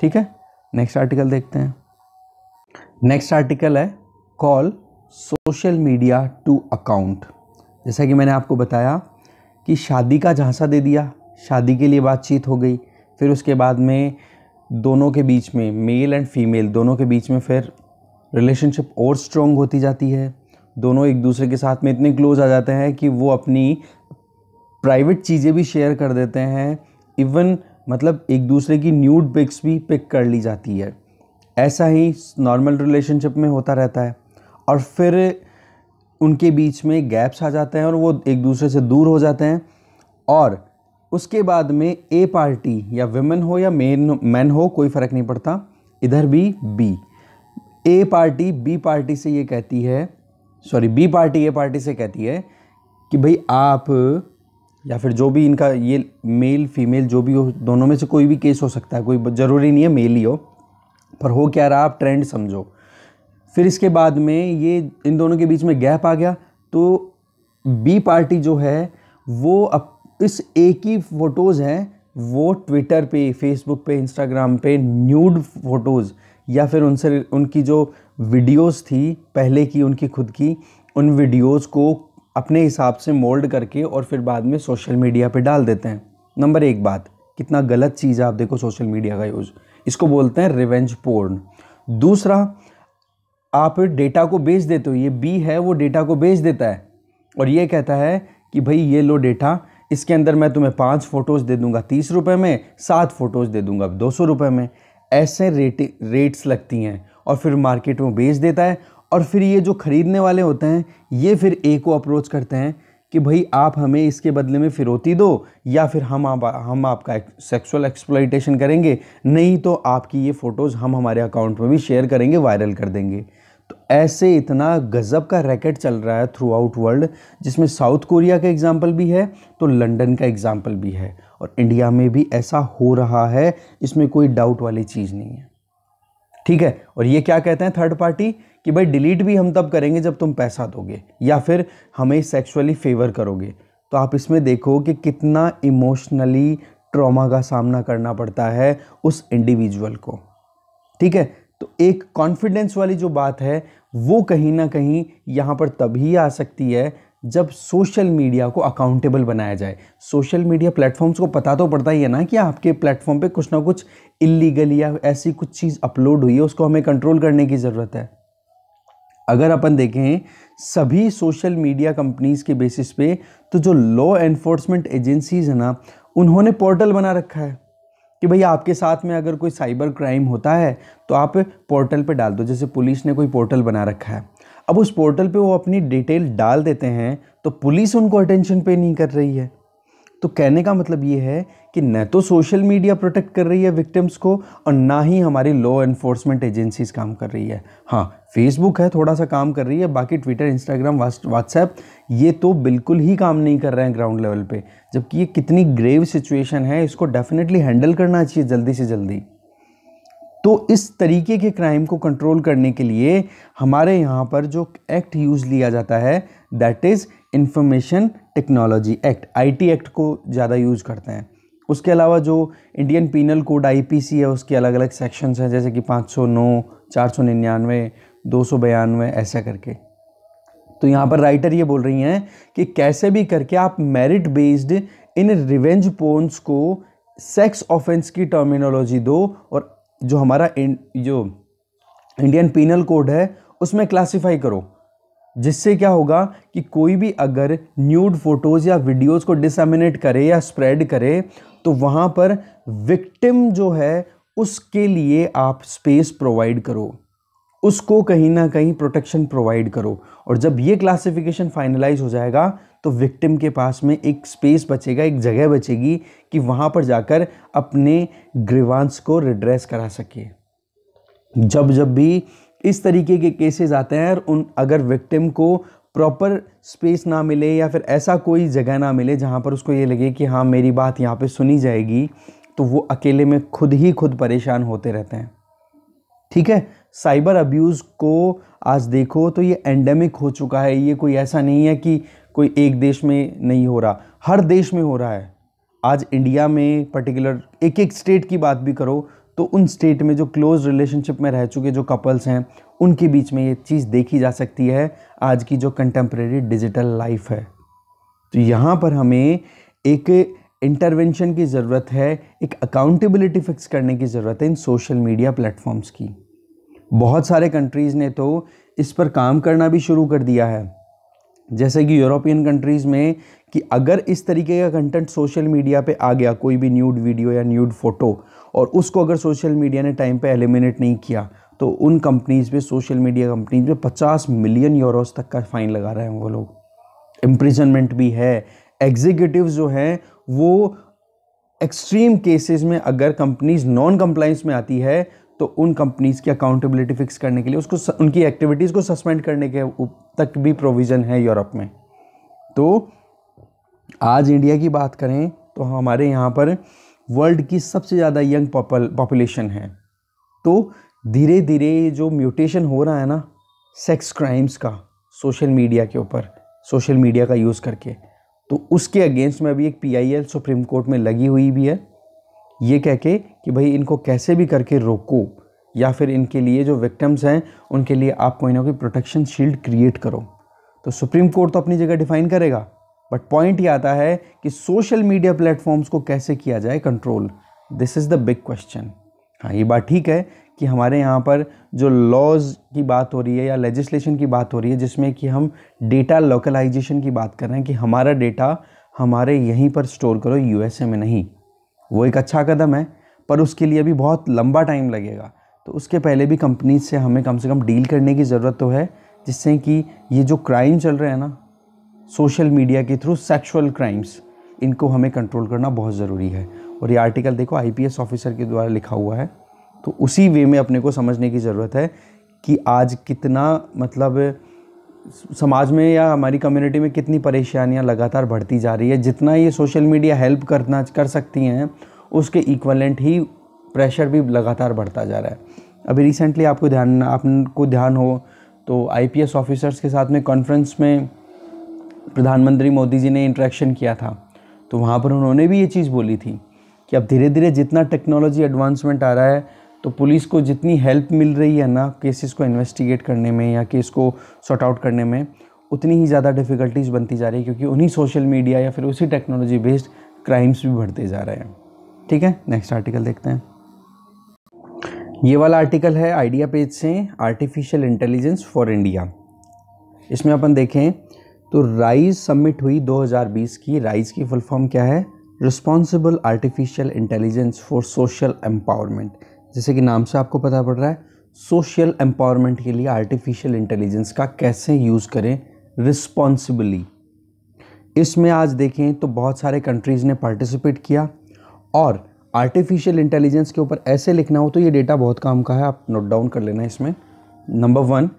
[SPEAKER 1] ठीक है नेक्स्ट आर्टिकल देखते हैं नेक्स्ट आर्टिकल है call social media to account जैसा कि मैंने आपको बताया कि शादी का झांसा दे दिया शादी के लिए बातचीत हो गई फिर उसके बाद में दोनों के बीच में मेल एंड फीमेल दोनों के बीच में फिर रिलेशनशिप और स्ट्रॉन्ग होती जाती है दोनों एक दूसरे के साथ में इतने क्लोज आ जाते हैं कि वो अपनी प्राइवेट चीज़ें भी शेयर कर देते हैं इवन मतलब एक दूसरे की न्यूड पिक्स भी पिक कर ली जाती है ऐसा ही नॉर्मल रिलेशनशिप में होता रहता है और फिर उनके बीच में गैप्स आ जाते हैं और वो एक दूसरे से दूर हो जाते हैं और उसके बाद में ए पार्टी या वेमेन हो या मेन मैन हो कोई फ़र्क नहीं पड़ता इधर भी B A party B party से ये कहती है sorry B party A party से कहती है कि भाई आप या फिर जो भी इनका ये मेल फीमेल जो भी हो दोनों में से कोई भी केस हो सकता है कोई ज़रूरी नहीं है मेल ही हो पर हो क्या रहा आप ट्रेंड समझो फिर इसके बाद में ये इन दोनों के बीच में गैप आ गया तो बी पार्टी जो है वो अब इस ए की फ़ोटोज़ हैं वो ट्विटर पे फेसबुक पे इंस्टाग्राम पे न्यूड फ़ोटोज़ या फिर उनसे उनकी जो वीडियोस थी पहले की उनकी खुद की उन वीडियोस को अपने हिसाब से मोल्ड करके और फिर बाद में सोशल मीडिया पे डाल देते हैं नंबर एक बात कितना गलत चीज़ है आप देखो सोशल मीडिया का यूज़ इसको बोलते हैं रिवेंज पोर्न दूसरा आप डेटा को बेच देते हो ये बी है वो डेटा को बेच देता है और ये कहता है कि भाई ये लो डेटा इसके अंदर मैं तुम्हें पाँच फ़ोटोज़ दे दूंगा तीस रुपये में सात फ़ोटोज़ दे दूंगा दो सौ रुपये में ऐसे रेट रेट्स लगती हैं और फिर मार्केट में बेच देता है और फिर ये जो ख़रीदने वाले होते हैं ये फिर ए को अप्रोच करते हैं कि भाई आप हमें इसके बदले में फिरौती दो या फिर हम आप हम आपका एक, सेक्सुअल एक्सप्लाइटेशन करेंगे नहीं तो आपकी ये फ़ोटोज़ हम हमारे अकाउंट में भी शेयर करेंगे वायरल कर देंगे तो ऐसे इतना गज़ब का रैकेट चल रहा है थ्रू आउट वर्ल्ड जिसमें साउथ कोरिया का एग्ज़ाम्पल भी है तो लंदन का एग्ज़ाम्पल भी है और इंडिया में भी ऐसा हो रहा है इसमें कोई डाउट वाली चीज़ नहीं है ठीक है और ये क्या कहते हैं थर्ड पार्टी कि भाई डिलीट भी हम तब करेंगे जब तुम पैसा दोगे या फिर हमें सेक्सुअली फेवर करोगे तो आप इसमें देखो कि कितना इमोशनली ट्रॉमा का सामना करना पड़ता है उस इंडिविजुअल को ठीक है तो एक कॉन्फिडेंस वाली जो बात है वो कहीं ना कहीं यहाँ पर तभी आ सकती है जब सोशल मीडिया को अकाउंटेबल बनाया जाए सोशल मीडिया प्लेटफॉर्म्स को पता तो पड़ता ही है ना कि आपके प्लेटफॉर्म पे कुछ ना कुछ इलीगल या ऐसी कुछ चीज़ अपलोड हुई है उसको हमें कंट्रोल करने की ज़रूरत है अगर अपन देखें सभी सोशल मीडिया कंपनीज़ के बेसिस पे तो जो लॉ एनफोर्समेंट एजेंसीज़ है ना उन्होंने पोर्टल बना रखा है कि भैया आपके साथ में अगर कोई साइबर क्राइम होता है तो आप पोर्टल पे डाल दो जैसे पुलिस ने कोई पोर्टल बना रखा है अब उस पोर्टल पे वो अपनी डिटेल डाल देते हैं तो पुलिस उनको अटेंशन पे नहीं कर रही है तो कहने का मतलब ये है कि न तो सोशल मीडिया प्रोटेक्ट कर रही है विक्टिम्स को और ना ही हमारी लॉ एनफोर्समेंट एजेंसीज काम कर रही है हाँ फेसबुक है थोड़ा सा काम कर रही है बाकी ट्विटर इंस्टाग्राम व्हाट्सएप ये तो बिल्कुल ही काम नहीं कर रहे हैं ग्राउंड लेवल पे जबकि ये कितनी ग्रेव सिचुएशन है इसको डेफिनेटली हैंडल करना चाहिए जल्दी से जल्दी तो इस तरीके के क्राइम को कंट्रोल करने के लिए हमारे यहाँ पर जो एक्ट यूज़ लिया जाता है that is information technology act IT act को ज़्यादा यूज करते हैं उसके अलावा जो इंडियन पीनल कोड आईपीसी है उसके अलग अलग सेक्शंस हैं जैसे कि 509, 499, बयानवे ऐसा करके तो यहाँ पर राइटर ये बोल रही हैं कि कैसे भी करके आप मेरिट बेस्ड इन रिवेंज पोन्स को सेक्स ऑफेंस की टर्मिनोलॉजी दो और जो हमारा जो इंडियन पीनल कोड है उसमें क्लासिफाई करो जिससे क्या होगा कि कोई भी अगर न्यूड फोटोज़ या वीडियोस को डिसमिनेट करे या स्प्रेड करे तो वहाँ पर विक्टिम जो है उसके लिए आप स्पेस प्रोवाइड करो उसको कहीं ना कहीं प्रोटेक्शन प्रोवाइड करो और जब ये क्लासिफिकेशन फाइनलाइज हो जाएगा तो विक्टिम के पास में एक स्पेस बचेगा एक जगह बचेगी कि वहाँ पर जाकर अपने ग्रीवांस को रिड्रेस करा सके जब जब भी इस तरीके के केसेस आते हैं और उन अगर विक्टिम को प्रॉपर स्पेस ना मिले या फिर ऐसा कोई जगह ना मिले जहाँ पर उसको ये लगे कि हाँ मेरी बात यहाँ पे सुनी जाएगी तो वो अकेले में खुद ही खुद परेशान होते रहते हैं ठीक है साइबर अब्यूज़ को आज देखो तो ये एंडेमिक हो चुका है ये कोई ऐसा नहीं है कि कोई एक देश में नहीं हो रहा हर देश में हो रहा है आज इंडिया में पर्टिकुलर एक एक स्टेट की बात भी करो तो उन स्टेट में जो क्लोज रिलेशनशिप में रह चुके जो कपल्स हैं उनके बीच में ये चीज़ देखी जा सकती है आज की जो कंटेम्प्रेरी डिजिटल लाइफ है तो यहाँ पर हमें एक इंटरवेंशन की ज़रूरत है एक अकाउंटेबिलिटी फिक्स करने की ज़रूरत है इन सोशल मीडिया प्लेटफॉर्म्स की बहुत सारे कंट्रीज़ ने तो इस पर काम करना भी शुरू कर दिया है जैसे कि यूरोपियन कंट्रीज़ में कि अगर इस तरीके का कंटेंट सोशल मीडिया पे आ गया कोई भी न्यूड वीडियो या न्यूड फ़ोटो और उसको अगर सोशल मीडिया ने टाइम पे एलिमिनेट नहीं किया तो उन कंपनीज़ पे सोशल मीडिया कंपनीज़ पे 50 मिलियन यूरोस तक का फ़ाइन लगा रहे हैं वो लोग इम्प्रिजनमेंट भी है एग्जीक्यूटिव जो हैं वो एक्सट्रीम केसेस में अगर कंपनीज नॉन कंप्लाइंस में आती है तो उन कंपनीज़ की अकाउंटेबिलिटी फिक्स करने के लिए उसको उनकी एक्टिविटीज़ को सस्पेंड करने के तक भी प्रोविज़न है यूरोप में तो आज इंडिया की बात करें तो हमारे यहाँ पर वर्ल्ड की सबसे ज़्यादा यंग पॉपुलेशन है तो धीरे धीरे जो म्यूटेशन हो रहा है ना सेक्स क्राइम्स का सोशल मीडिया के ऊपर सोशल मीडिया का यूज़ करके तो उसके अगेंस्ट में अभी एक पीआईएल सुप्रीम कोर्ट में लगी हुई भी है ये कह के कि भाई इनको कैसे भी करके रोको या फिर इनके लिए जो विक्टम्स हैं उनके लिए आप कोई ना कोई प्रोटेक्शन शील्ड क्रिएट करो तो सुप्रीम कोर्ट तो अपनी जगह डिफाइन करेगा बट पॉइंट ये आता है कि सोशल मीडिया प्लेटफॉर्म्स को कैसे किया जाए control this is the big question हाँ ये बात ठीक है कि हमारे यहाँ पर जो लॉज की बात हो रही है या लेजिस्लेशन की बात हो रही है जिसमें कि हम डेटा लोकलाइजेशन की बात कर रहे हैं कि हमारा डेटा हमारे यहीं पर स्टोर करो यूएसए में नहीं वो एक अच्छा कदम है पर उसके लिए भी बहुत लंबा टाइम लगेगा तो उसके पहले भी कंपनीज से हमें कम से कम डील करने की ज़रूरत तो है जिससे कि ये जो क्राइम चल रहे हैं ना सोशल मीडिया के थ्रू सेक्शुअल क्राइम्स इनको हमें कंट्रोल करना बहुत ज़रूरी है और ये आर्टिकल देखो आईपीएस ऑफिसर के द्वारा लिखा हुआ है तो उसी वे में अपने को समझने की ज़रूरत है कि आज कितना मतलब समाज में या हमारी कम्युनिटी में कितनी परेशानियां लगातार बढ़ती जा रही है जितना ये सोशल मीडिया हेल्प करना कर सकती हैं उसके इक्वलेंट ही प्रेशर भी लगातार बढ़ता जा रहा है अभी रिसेंटली आपको ध्यान आपको ध्यान हो तो आईपीएस ऑफिसर्स के साथ में कॉन्फ्रेंस में प्रधानमंत्री मोदी जी ने इंट्रैक्शन किया था तो वहाँ पर उन्होंने भी ये चीज़ बोली थी कि अब धीरे धीरे जितना टेक्नोलॉजी एडवांसमेंट आ रहा है तो पुलिस को जितनी हेल्प मिल रही है ना केसेस को इन्वेस्टिगेट करने में या केस को सॉर्ट आउट करने में उतनी ही ज़्यादा डिफ़िकल्टीज़ बनती जा रही है क्योंकि उन्हीं सोशल मीडिया या फिर उसी टेक्नोलॉजी बेस्ड क्राइम्स भी बढ़ते जा रहे हैं ठीक है नेक्स्ट आर्टिकल देखते हैं ये वाला आर्टिकल है आइडिया पेज से आर्टिफिशियल इंटेलिजेंस फॉर इंडिया इसमें अपन देखें तो राइज सबमिट हुई 2020 की राइज की फुल फॉर्म क्या है responsible artificial intelligence for social empowerment जैसे कि नाम से आपको पता पड़ रहा है सोशल एम्पावरमेंट के लिए आर्टिफिशियल इंटेलिजेंस का कैसे यूज़ करें रिस्पॉन्सिबली इसमें आज देखें तो बहुत सारे कंट्रीज़ ने पार्टिसिपेट किया और आर्टिफिशियल इंटेलिजेंस के ऊपर ऐसे लिखना हो तो ये डेटा बहुत काम का है आप नोट डाउन कर लेना इसमें नंबर वन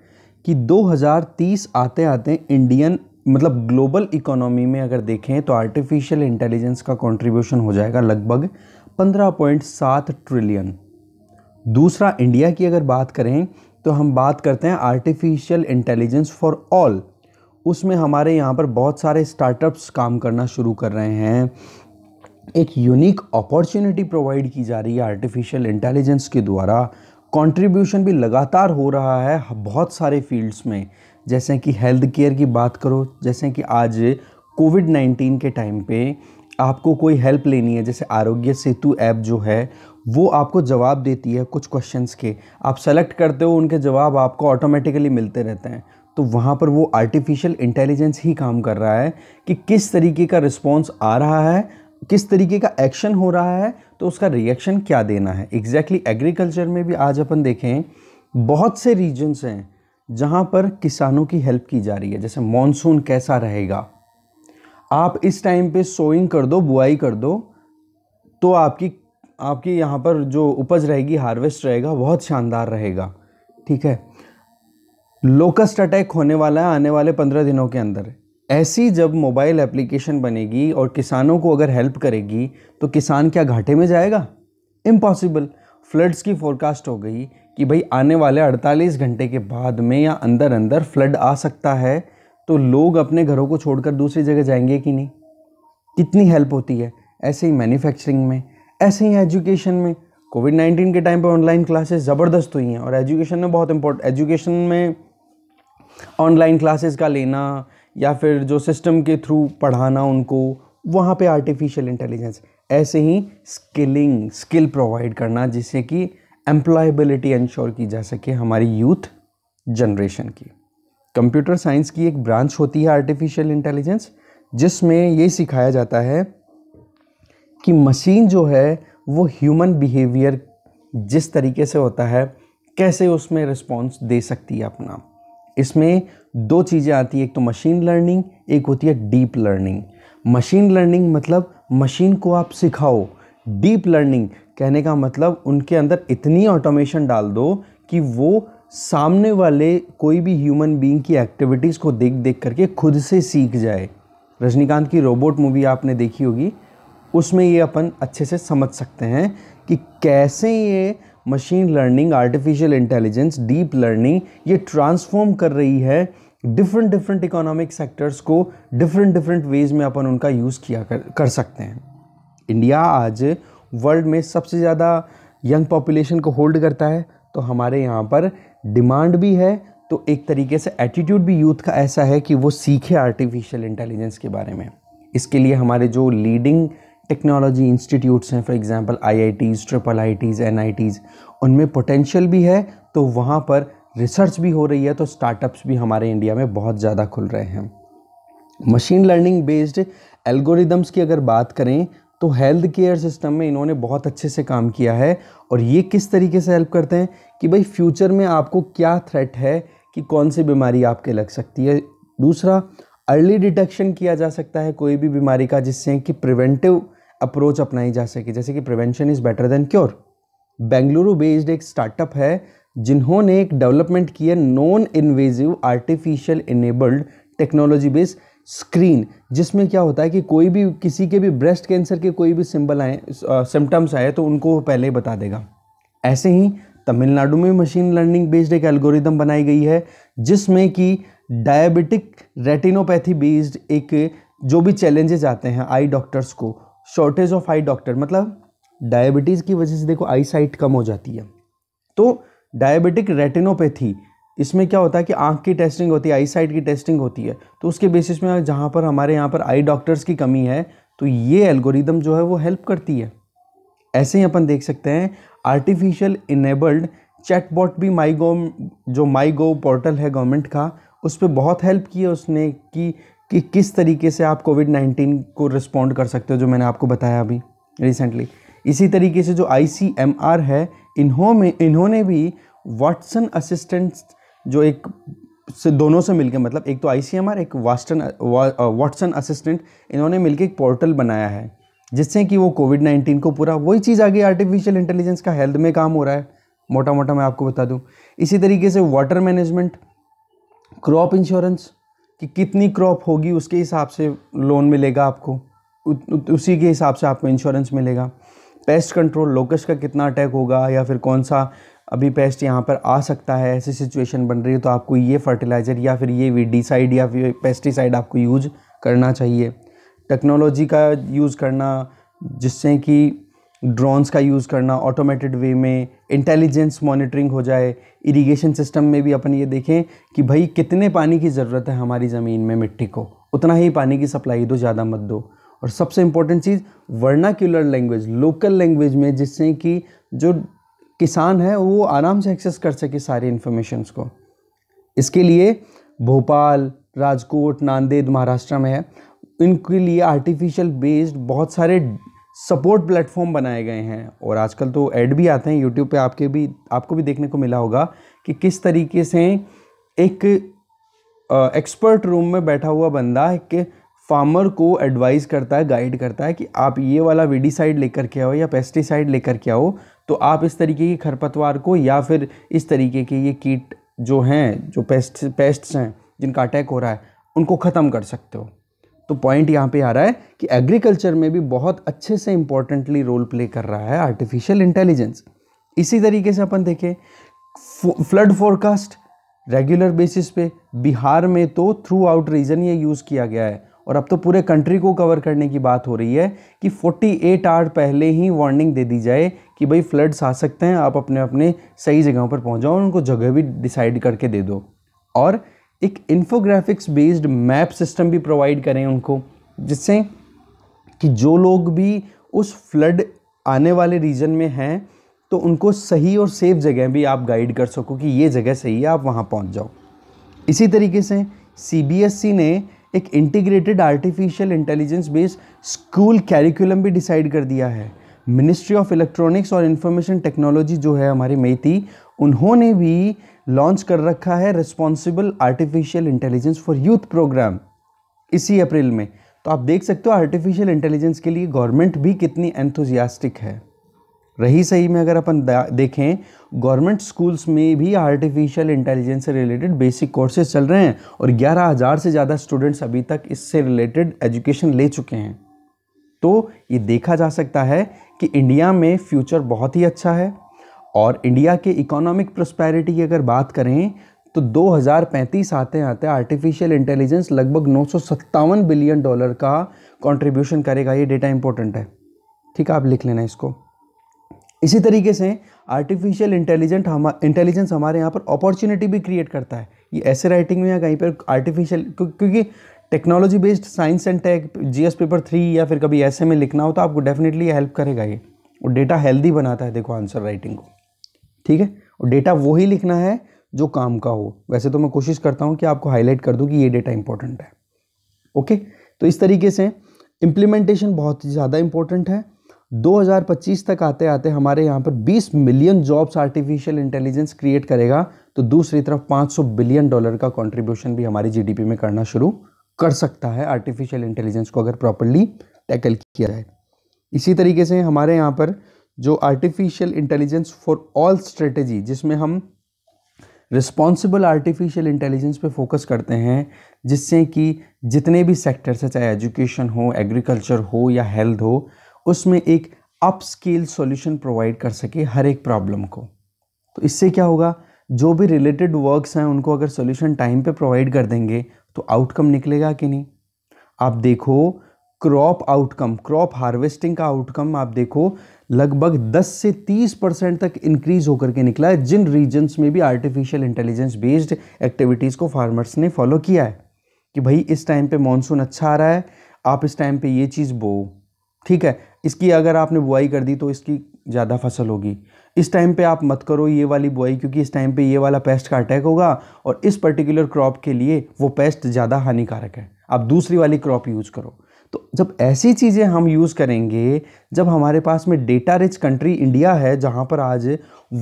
[SPEAKER 1] कि 2030 आते आते इंडियन मतलब ग्लोबल इकोनॉमी में अगर देखें तो आर्टिफिशियल इंटेलिजेंस का कंट्रीब्यूशन हो जाएगा लगभग 15.7 ट्रिलियन दूसरा इंडिया की अगर बात करें तो हम बात करते हैं आर्टिफिशियल इंटेलिजेंस फॉर ऑल उसमें हमारे यहाँ पर बहुत सारे स्टार्टअप्स काम करना शुरू कर रहे हैं एक यूनिक अपॉर्चुनिटी प्रोवाइड की जा रही है आर्टिफिशियल इंटेलिजेंस के द्वारा कंट्रीब्यूशन भी लगातार हो रहा है बहुत सारे फील्ड्स में जैसे कि हेल्थ केयर की बात करो जैसे कि आज कोविड नाइन्टीन के टाइम पे आपको कोई हेल्प लेनी है जैसे आरोग्य सेतु ऐप जो है वो आपको जवाब देती है कुछ क्वेश्चंस के आप सेलेक्ट करते हो उनके जवाब आपको ऑटोमेटिकली मिलते रहते हैं तो वहाँ पर वो आर्टिफिशियल इंटेलिजेंस ही काम कर रहा है कि किस तरीके का रिस्पॉन्स आ रहा है किस तरीके का एक्शन हो रहा है तो उसका रिएक्शन क्या देना है एग्जैक्टली exactly एग्रीकल्चर में भी आज अपन देखें बहुत से रीजन्स हैं जहाँ पर किसानों की हेल्प की जा रही है जैसे मॉनसून कैसा रहेगा आप इस टाइम पे सोइंग कर दो बुआई कर दो तो आपकी आपकी यहाँ पर जो उपज रहेगी हार्वेस्ट रहेगा बहुत शानदार रहेगा ठीक है लोकस्ट अटैक होने वाला है आने वाले पंद्रह दिनों के अंदर ऐसी जब मोबाइल एप्लीकेशन बनेगी और किसानों को अगर हेल्प करेगी तो किसान क्या घाटे में जाएगा इम्पॉसिबल फ्लड्स की फोरकास्ट हो गई कि भाई आने वाले 48 घंटे के बाद में या अंदर अंदर फ्लड आ सकता है तो लोग अपने घरों को छोड़कर दूसरी जगह जाएंगे कि नहीं कितनी हेल्प होती है ऐसे ही मैन्युफैक्चरिंग में ऐसे ही एजुकेशन में कोविड नाइन्टीन के टाइम पर ऑनलाइन क्लासेस ज़बरदस्त हुई हैं और एजुकेशन में बहुत इम्पोर्ट एजुकेशन में ऑनलाइन क्लासेस का लेना या फिर जो सिस्टम के थ्रू पढ़ाना उनको वहाँ पे आर्टिफिशियल इंटेलिजेंस ऐसे ही स्किलिंग स्किल प्रोवाइड करना जिससे कि एम्प्लॉयबिलिटी इंश्योर की जा सके हमारी यूथ जनरेशन की कंप्यूटर साइंस की एक ब्रांच होती है आर्टिफिशियल इंटेलिजेंस जिसमें ये सिखाया जाता है कि मशीन जो है वो ह्यूमन बिहेवियर जिस तरीके से होता है कैसे उसमें रिस्पॉन्स दे सकती है अपना इसमें दो चीज़ें आती है एक तो मशीन लर्निंग एक होती है डीप लर्निंग मशीन लर्निंग मतलब मशीन को आप सिखाओ डीप लर्निंग कहने का मतलब उनके अंदर इतनी ऑटोमेशन डाल दो कि वो सामने वाले कोई भी ह्यूमन बीइंग की एक्टिविटीज़ को देख देख करके खुद से सीख जाए रजनीकांत की रोबोट मूवी आपने देखी होगी उसमें ये अपन अच्छे से समझ सकते हैं कि कैसे ये machine learning artificial intelligence deep learning ये ट्रांसफॉर्म कर रही है डिफरेंट डिफरेंट इकोनॉमिक सेक्टर्स को डिफरेंट डिफरेंट वेज में अपन उनका यूज़ किया कर कर सकते हैं इंडिया आज वर्ल्ड में सबसे ज़्यादा यंग पॉपुलेशन को होल्ड करता है तो हमारे यहाँ पर डिमांड भी है तो एक तरीके से एटीट्यूड भी यूथ का ऐसा है कि वो सीखे आर्टिफिशियल इंटेलिजेंस के बारे में इसके लिए हमारे जो लीडिंग टेक्नोलॉजी इंस्टीट्यूट्स हैं for example IITs triple ITs NITs उनमें पोटेंशियल भी है तो वहाँ पर रिसर्च भी हो रही है तो स्टार्टअप्स भी हमारे इंडिया में बहुत ज़्यादा खुल रहे हैं मशीन लर्निंग बेस्ड एल्गोरिदम्स की अगर बात करें तो हेल्थ केयर सिस्टम में इन्होंने बहुत अच्छे से काम किया है और ये किस तरीके से हेल्प करते हैं कि भाई फ्यूचर में आपको क्या थ्रेट है कि कौन सी बीमारी आपके लग सकती है दूसरा अर्ली डिटेक्शन किया जा सकता है कोई भी बीमारी का जिससे कि प्रिवेंटिव अप्रोच अपनाई जा सके जैसे कि prevention is better than cure Bengaluru based एक स्टार्टअप है जिन्होंने एक डेवलपमेंट किया है non invasive artificial enabled technology based screen जिसमें क्या होता है कि कोई भी किसी के भी ब्रेस्ट कैंसर के कोई भी सिंबल आए सिम्टम्स आए तो उनको वो पहले ही बता देगा ऐसे ही तमिलनाडु में मशीन लर्निंग बेस्ड एक एल्गोरिदम बनाई गई है जिसमें कि डायबिटिक रेटिनोपैथी बेस्ड एक जो भी चैलेंजेस आते हैं आई डॉक्टर्स को शॉर्टेज ऑफ आई डॉक्टर मतलब डायबिटीज़ की वजह से देखो आई साइट कम हो जाती है तो डायबिटिक रेटिनोपैथी इसमें क्या होता है कि आँख की टेस्टिंग होती है आई साइट की टेस्टिंग होती है तो उसके बेसिस में जहाँ पर हमारे यहाँ पर आई डॉक्टर्स की कमी है तो ये एल्गोरिदम जो है वो हेल्प करती है ऐसे ही अपन देख सकते हैं आर्टिफिशियल इनेबल्ड चैटबॉट भी माई गो जो माई गो पोर्टल है गवर्नमेंट का उस पर बहुत हेल्प की है उसने कि कि किस तरीके से आप कोविड नाइन्टीन को रिस्पॉन्ड कर सकते हो जो मैंने आपको बताया अभी रिसेंटली इसी तरीके से जो आई है इन्हों में इन्होंने भी वाटसन असिस्टेंट्स जो एक से दोनों से मिलके मतलब एक तो आई एक वास्टन वाटसन असिस्टेंट इन्होंने मिलके एक पोर्टल बनाया है जिससे कि वो कोविड नाइन्टीन को पूरा वही चीज़ आ गई आर्टिफिशियल इंटेलिजेंस का हेल्थ में काम हो रहा है मोटा मोटा मैं आपको बता दूं इसी तरीके से वाटर मैनेजमेंट क्रॉप इंश्योरेंस कि कितनी क्रॉप होगी उसके हिसाब से लोन मिलेगा आपको उ, उ, उसी के हिसाब से आपको इंश्योरेंस मिलेगा पेस्ट कंट्रोल लोकस का कितना अटैक होगा या फिर कौन सा अभी पेस्ट यहाँ पर आ सकता है ऐसी सिचुएशन बन रही है तो आपको ये फर्टिलाइज़र या फिर ये वीडीसाइड या फिर पेस्टिसाइड आपको यूज करना चाहिए टेक्नोलॉजी का यूज़ करना जिससे कि ड्रोन्स का यूज़ करना ऑटोमेटेड वे में इंटेलिजेंस मॉनिटरिंग हो जाए इरिगेशन सिस्टम में भी अपन ये देखें कि भाई कितने पानी की ज़रूरत है हमारी ज़मीन में मिट्टी को उतना ही पानी की सप्लाई दो तो ज़्यादा मत दो और सबसे इम्पोर्टेंट चीज़ वर्नाक्यूलर लैंग्वेज लोकल लैंग्वेज में जिससे कि जो किसान है वो आराम से एक्सेस कर सके सारी इन्फॉर्मेशंस को इसके लिए भोपाल राजकोट नांदेड़ महाराष्ट्र में है इनके लिए आर्टिफिशियल बेस्ड बहुत सारे सपोर्ट प्लेटफॉर्म बनाए गए हैं और आजकल तो ऐड भी आते हैं यूट्यूब पे आपके भी आपको भी देखने को मिला होगा कि किस तरीके से एक एक्सपर्ट रूम में बैठा हुआ बंदा एक फार्मर को एडवाइस करता है गाइड करता है कि आप ये वाला वीडीसाइड लेकर के आओ या पेस्टिसाइड लेकर के आओ तो आप इस तरीके की खरपतवार को या फिर इस तरीके के ये कीट जो हैं जो पेस्ट पेस्ट्स हैं जिनका अटैक हो रहा है उनको ख़त्म कर सकते हो तो पॉइंट यहाँ पे आ रहा है कि एग्रीकल्चर में भी बहुत अच्छे से इम्पोर्टेंटली रोल प्ले कर रहा है आर्टिफिशियल इंटेलिजेंस इसी तरीके से अपन देखें फ्लड फोरकास्ट रेगुलर बेसिस पे बिहार में तो थ्रू आउट रीजन ये यूज़ किया गया है और अब तो पूरे कंट्री को कवर करने की बात हो रही है कि 48 आवर पहले ही वार्निंग दे दी जाए कि भाई फ्लड्स आ सकते हैं आप अपने अपने सही जगहों पर पहुंच जाओ उनको जगह भी डिसाइड करके दे दो और एक इन्फोग्राफिक्स बेस्ड मैप सिस्टम भी प्रोवाइड करें उनको जिससे कि जो लोग भी उस फ्लड आने वाले रीजन में हैं तो उनको सही और सेफ़ जगह भी आप गाइड कर सको कि ये जगह सही है आप वहाँ पहुँच जाओ इसी तरीके से सी e ने एक integrated artificial intelligence based school curriculum भी डिसाइड कर दिया है मिनिस्ट्री ऑफ इलेक्ट्रॉनिक्स और इंफॉर्मेशन टेक्नोलॉजी जो है हमारी मेथी उन्होंने भी लॉन्च कर रखा है responsible artificial intelligence for youth program इसी अप्रैल में तो आप देख सकते हो आर्टिफिशियल इंटेलिजेंस के लिए गवर्नमेंट भी कितनी एंथुजियास्टिक है रही सही में अगर अपन देखें गवर्नमेंट स्कूल्स में भी आर्टिफिशियल इंटेलिजेंस से रिलेटेड बेसिक कोर्सेज चल रहे हैं और ग्यारह हज़ार से ज़्यादा स्टूडेंट्स अभी तक इससे रिलेटेड एजुकेशन ले चुके हैं तो ये देखा जा सकता है कि इंडिया में फ्यूचर बहुत ही अच्छा है और इंडिया के इकोनॉमिक प्रोस्पैरिटी की अगर बात करें तो 2035 आते आते आर्टिफिशियल इंटेलिजेंस लगभग नौ बिलियन डॉलर का कंट्रीब्यूशन करेगा ये डेटा इंपॉर्टेंट है ठीक है आप लिख लेना इसको इसी तरीके से आर्टिफिशियल इंटेलिजेंट हम इंटेलिजेंस हमारे यहाँ पर अपॉर्चुनिटी भी क्रिएट करता है ये ऐसे राइटिंग में या कहीं पर आर्टिफिशियल क्योंकि technology based science and tech GS paper three या फिर कभी ऐसे में लिखना हो तो आपको डेफिनेटली हेल्प करेगा ये वो डेटा हेल्दी बनाता है देखो आंसर राइटिंग को ठीक है और डेटा वही लिखना है जो काम का हो वैसे तो मैं कोशिश करता हूँ कि आपको हाईलाइट कर दूँ कि ये डेटा इंपॉर्टेंट है ओके तो इस तरीके से इम्प्लीमेंटेशन बहुत ज़्यादा इम्पोर्टेंट है 2025 तक आते आते हमारे यहाँ पर 20 million jobs artificial intelligence create करेगा तो दूसरी तरफ 500 बिलियन डॉलर का कंट्रीब्यूशन भी हमारी जीडीपी में करना शुरू कर सकता है आर्टिफिशियल इंटेलिजेंस को अगर प्रॉपरली टैकल किया जाए इसी तरीके से हमारे यहाँ पर जो artificial intelligence for all strategy जिसमें हम रिस्पॉन्सिबल आर्टिफिशियल इंटेलिजेंस पे फोकस करते हैं जिससे कि जितने भी सेक्टर्स है चाहे एजुकेशन हो एग्रीकल्चर हो या हेल्थ हो उसमें एक अप स्केल सोल्यूशन प्रोवाइड कर सके हर एक प्रॉब्लम को तो इससे क्या होगा जो भी रिलेटेड वर्क्स हैं उनको अगर सोल्यूशन टाइम पे प्रोवाइड कर देंगे तो आउटकम निकलेगा कि नहीं आप देखो क्रॉप आउटकम क्रॉप हार्वेस्टिंग का आउटकम आप देखो लगभग 10 से 30 परसेंट तक इंक्रीज होकर के निकला है जिन रीजन्स में भी आर्टिफिशियल इंटेलिजेंस बेस्ड एक्टिविटीज़ को फार्मर्स ने फॉलो किया है कि भाई इस टाइम पे मानसून अच्छा आ रहा है आप इस टाइम पे ये चीज़ बो ठीक है इसकी अगर आपने बुआई कर दी तो इसकी ज़्यादा फसल होगी इस टाइम पे आप मत करो ये वाली बुआई क्योंकि इस टाइम पे ये वाला पेस्ट का अटैक होगा और इस पर्टिकुलर क्रॉप के लिए वो पेस्ट ज़्यादा हानिकारक है आप दूसरी वाली क्रॉप यूज़ करो तो जब ऐसी चीज़ें हम यूज़ करेंगे जब हमारे पास में डेटा रिच कंट्री इंडिया है जहाँ पर आज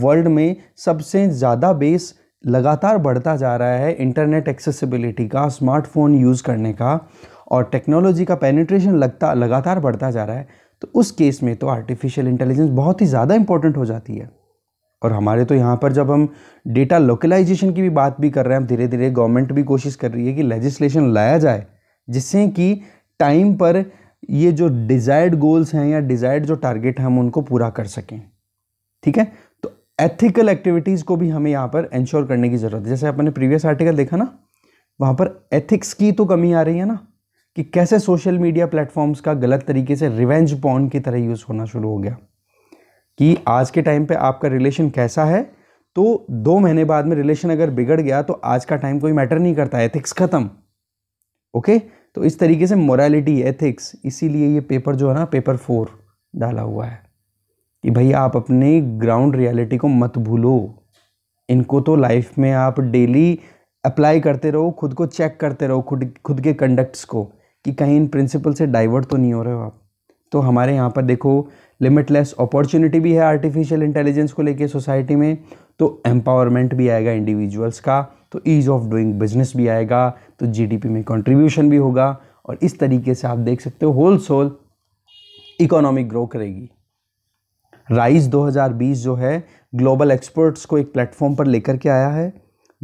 [SPEAKER 1] वर्ल्ड में सबसे ज़्यादा बेस लगातार बढ़ता जा रहा है इंटरनेट एक्सेसिबिलिटी का स्मार्टफोन यूज़ करने का और टेक्नोलॉजी का पेनिट्रेशन लगता लगातार बढ़ता जा रहा है तो उस केस में तो आर्टिफिशियल इंटेलिजेंस बहुत ही ज़्यादा इंपॉर्टेंट हो जाती है और हमारे तो यहाँ पर जब हम डेटा लोकलाइजेशन की भी बात भी कर रहे हैं धीरे धीरे गवर्नमेंट भी कोशिश कर रही है कि लेजिस्लेशन लाया जाए जिससे कि टाइम पर ये जो डिज़ायर्ड गोल्स हैं या डिज़ायर्ड जो टारगेट हम उनको पूरा कर सकें ठीक है तो एथिकल एक्टिविटीज़ को भी हमें यहाँ पर इंश्योर करने की ज़रूरत है जैसे आपने प्रीवियस आर्टिकल देखा ना वहाँ पर एथिक्स की तो कमी आ रही है ना कि कैसे सोशल मीडिया प्लेटफॉर्म्स का गलत तरीके से रिवेंज पॉन की तरह यूज़ होना शुरू हो गया कि आज के टाइम पे आपका रिलेशन कैसा है तो दो महीने बाद में रिलेशन अगर बिगड़ गया तो आज का टाइम कोई मैटर नहीं करता एथिक्स ख़त्म ओके तो इस तरीके से मोरालिटी एथिक्स इसीलिए ये पेपर जो है ना पेपर फोर डाला हुआ है कि भाई आप अपने ग्राउंड रियलिटी को मत भूलो इनको तो लाइफ में आप डेली अप्लाई करते रहो खुद को चेक करते रहो खुद खुद के कंडक्ट्स को कि कहीं इन प्रिंसिपल से डाइवर्ट तो नहीं हो रहे हो आप तो हमारे यहाँ पर देखो लिमिटलेस अपॉर्चुनिटी भी है आर्टिफिशियल इंटेलिजेंस को लेके सोसाइटी में तो एम्पावरमेंट भी आएगा इंडिविजुअल्स का तो ईज़ ऑफ डूइंग बिजनेस भी आएगा तो जीडीपी में कंट्रीब्यूशन भी होगा और इस तरीके से आप देख सकते हो होल सोल इकोनॉमिक ग्रो करेगी राइस 2020 जो है ग्लोबल एक्सपर्ट्स को एक प्लेटफॉर्म पर लेकर के आया है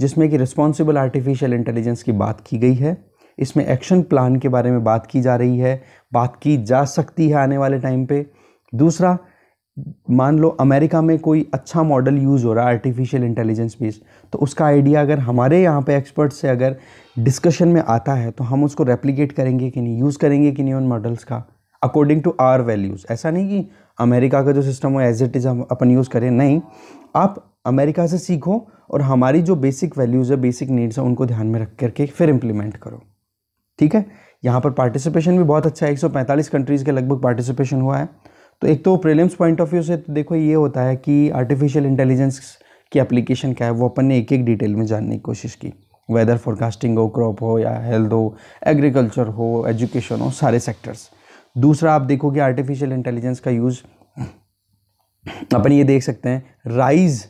[SPEAKER 1] जिसमें कि रिस्पॉन्सिबल आर्टिफिशियल इंटेलिजेंस की बात की गई है इसमें एक्शन प्लान के बारे में बात की जा रही है बात की जा सकती है आने वाले टाइम पे दूसरा मान लो अमेरिका में कोई अच्छा मॉडल यूज़ हो रहा है आर्टिफिशियल इंटेलिजेंस बेस्ड तो उसका आइडिया अगर हमारे यहाँ पे एक्सपर्ट से अगर डिस्कशन में आता है तो हम उसको रेप्लीकेट करेंगे कि नहीं यूज़ करेंगे कि नहीं उन मॉडल्स का अकॉर्डिंग टू आर वैल्यूज़ ऐसा नहीं कि अमेरिका का जो सिस्टम हो एज इट इज़ हम अपन यूज़ करें नहीं आप अमेरिका से सीखो और हमारी जो बेसिक वैल्यूज़ है बेसिक नीड्स है उनको ध्यान में रख करके फिर इम्प्लीमेंट करो ठीक है यहाँ पर पार्टिसिपेशन भी बहुत अच्छा है पैंतालीस कंट्रीज़ के लगभग पार्टिसिपेशन हुआ है तो एक तो प्रीलिम्स पॉइंट ऑफ व्यू से तो देखो ये होता है कि आर्टिफिशियल इंटेलिजेंस की एप्लीकेशन क्या है वो अपन ने एक एक डिटेल में जानने की कोशिश की वेदर फोरकास्टिंग हो क्रॉप हो या हेल्थ हो एग्रीकल्चर हो एजुकेशन हो सारे सेक्टर्स दूसरा आप देखो कि आर्टिफिशियल इंटेलिजेंस का यूज़ अपन ये देख सकते हैं राइज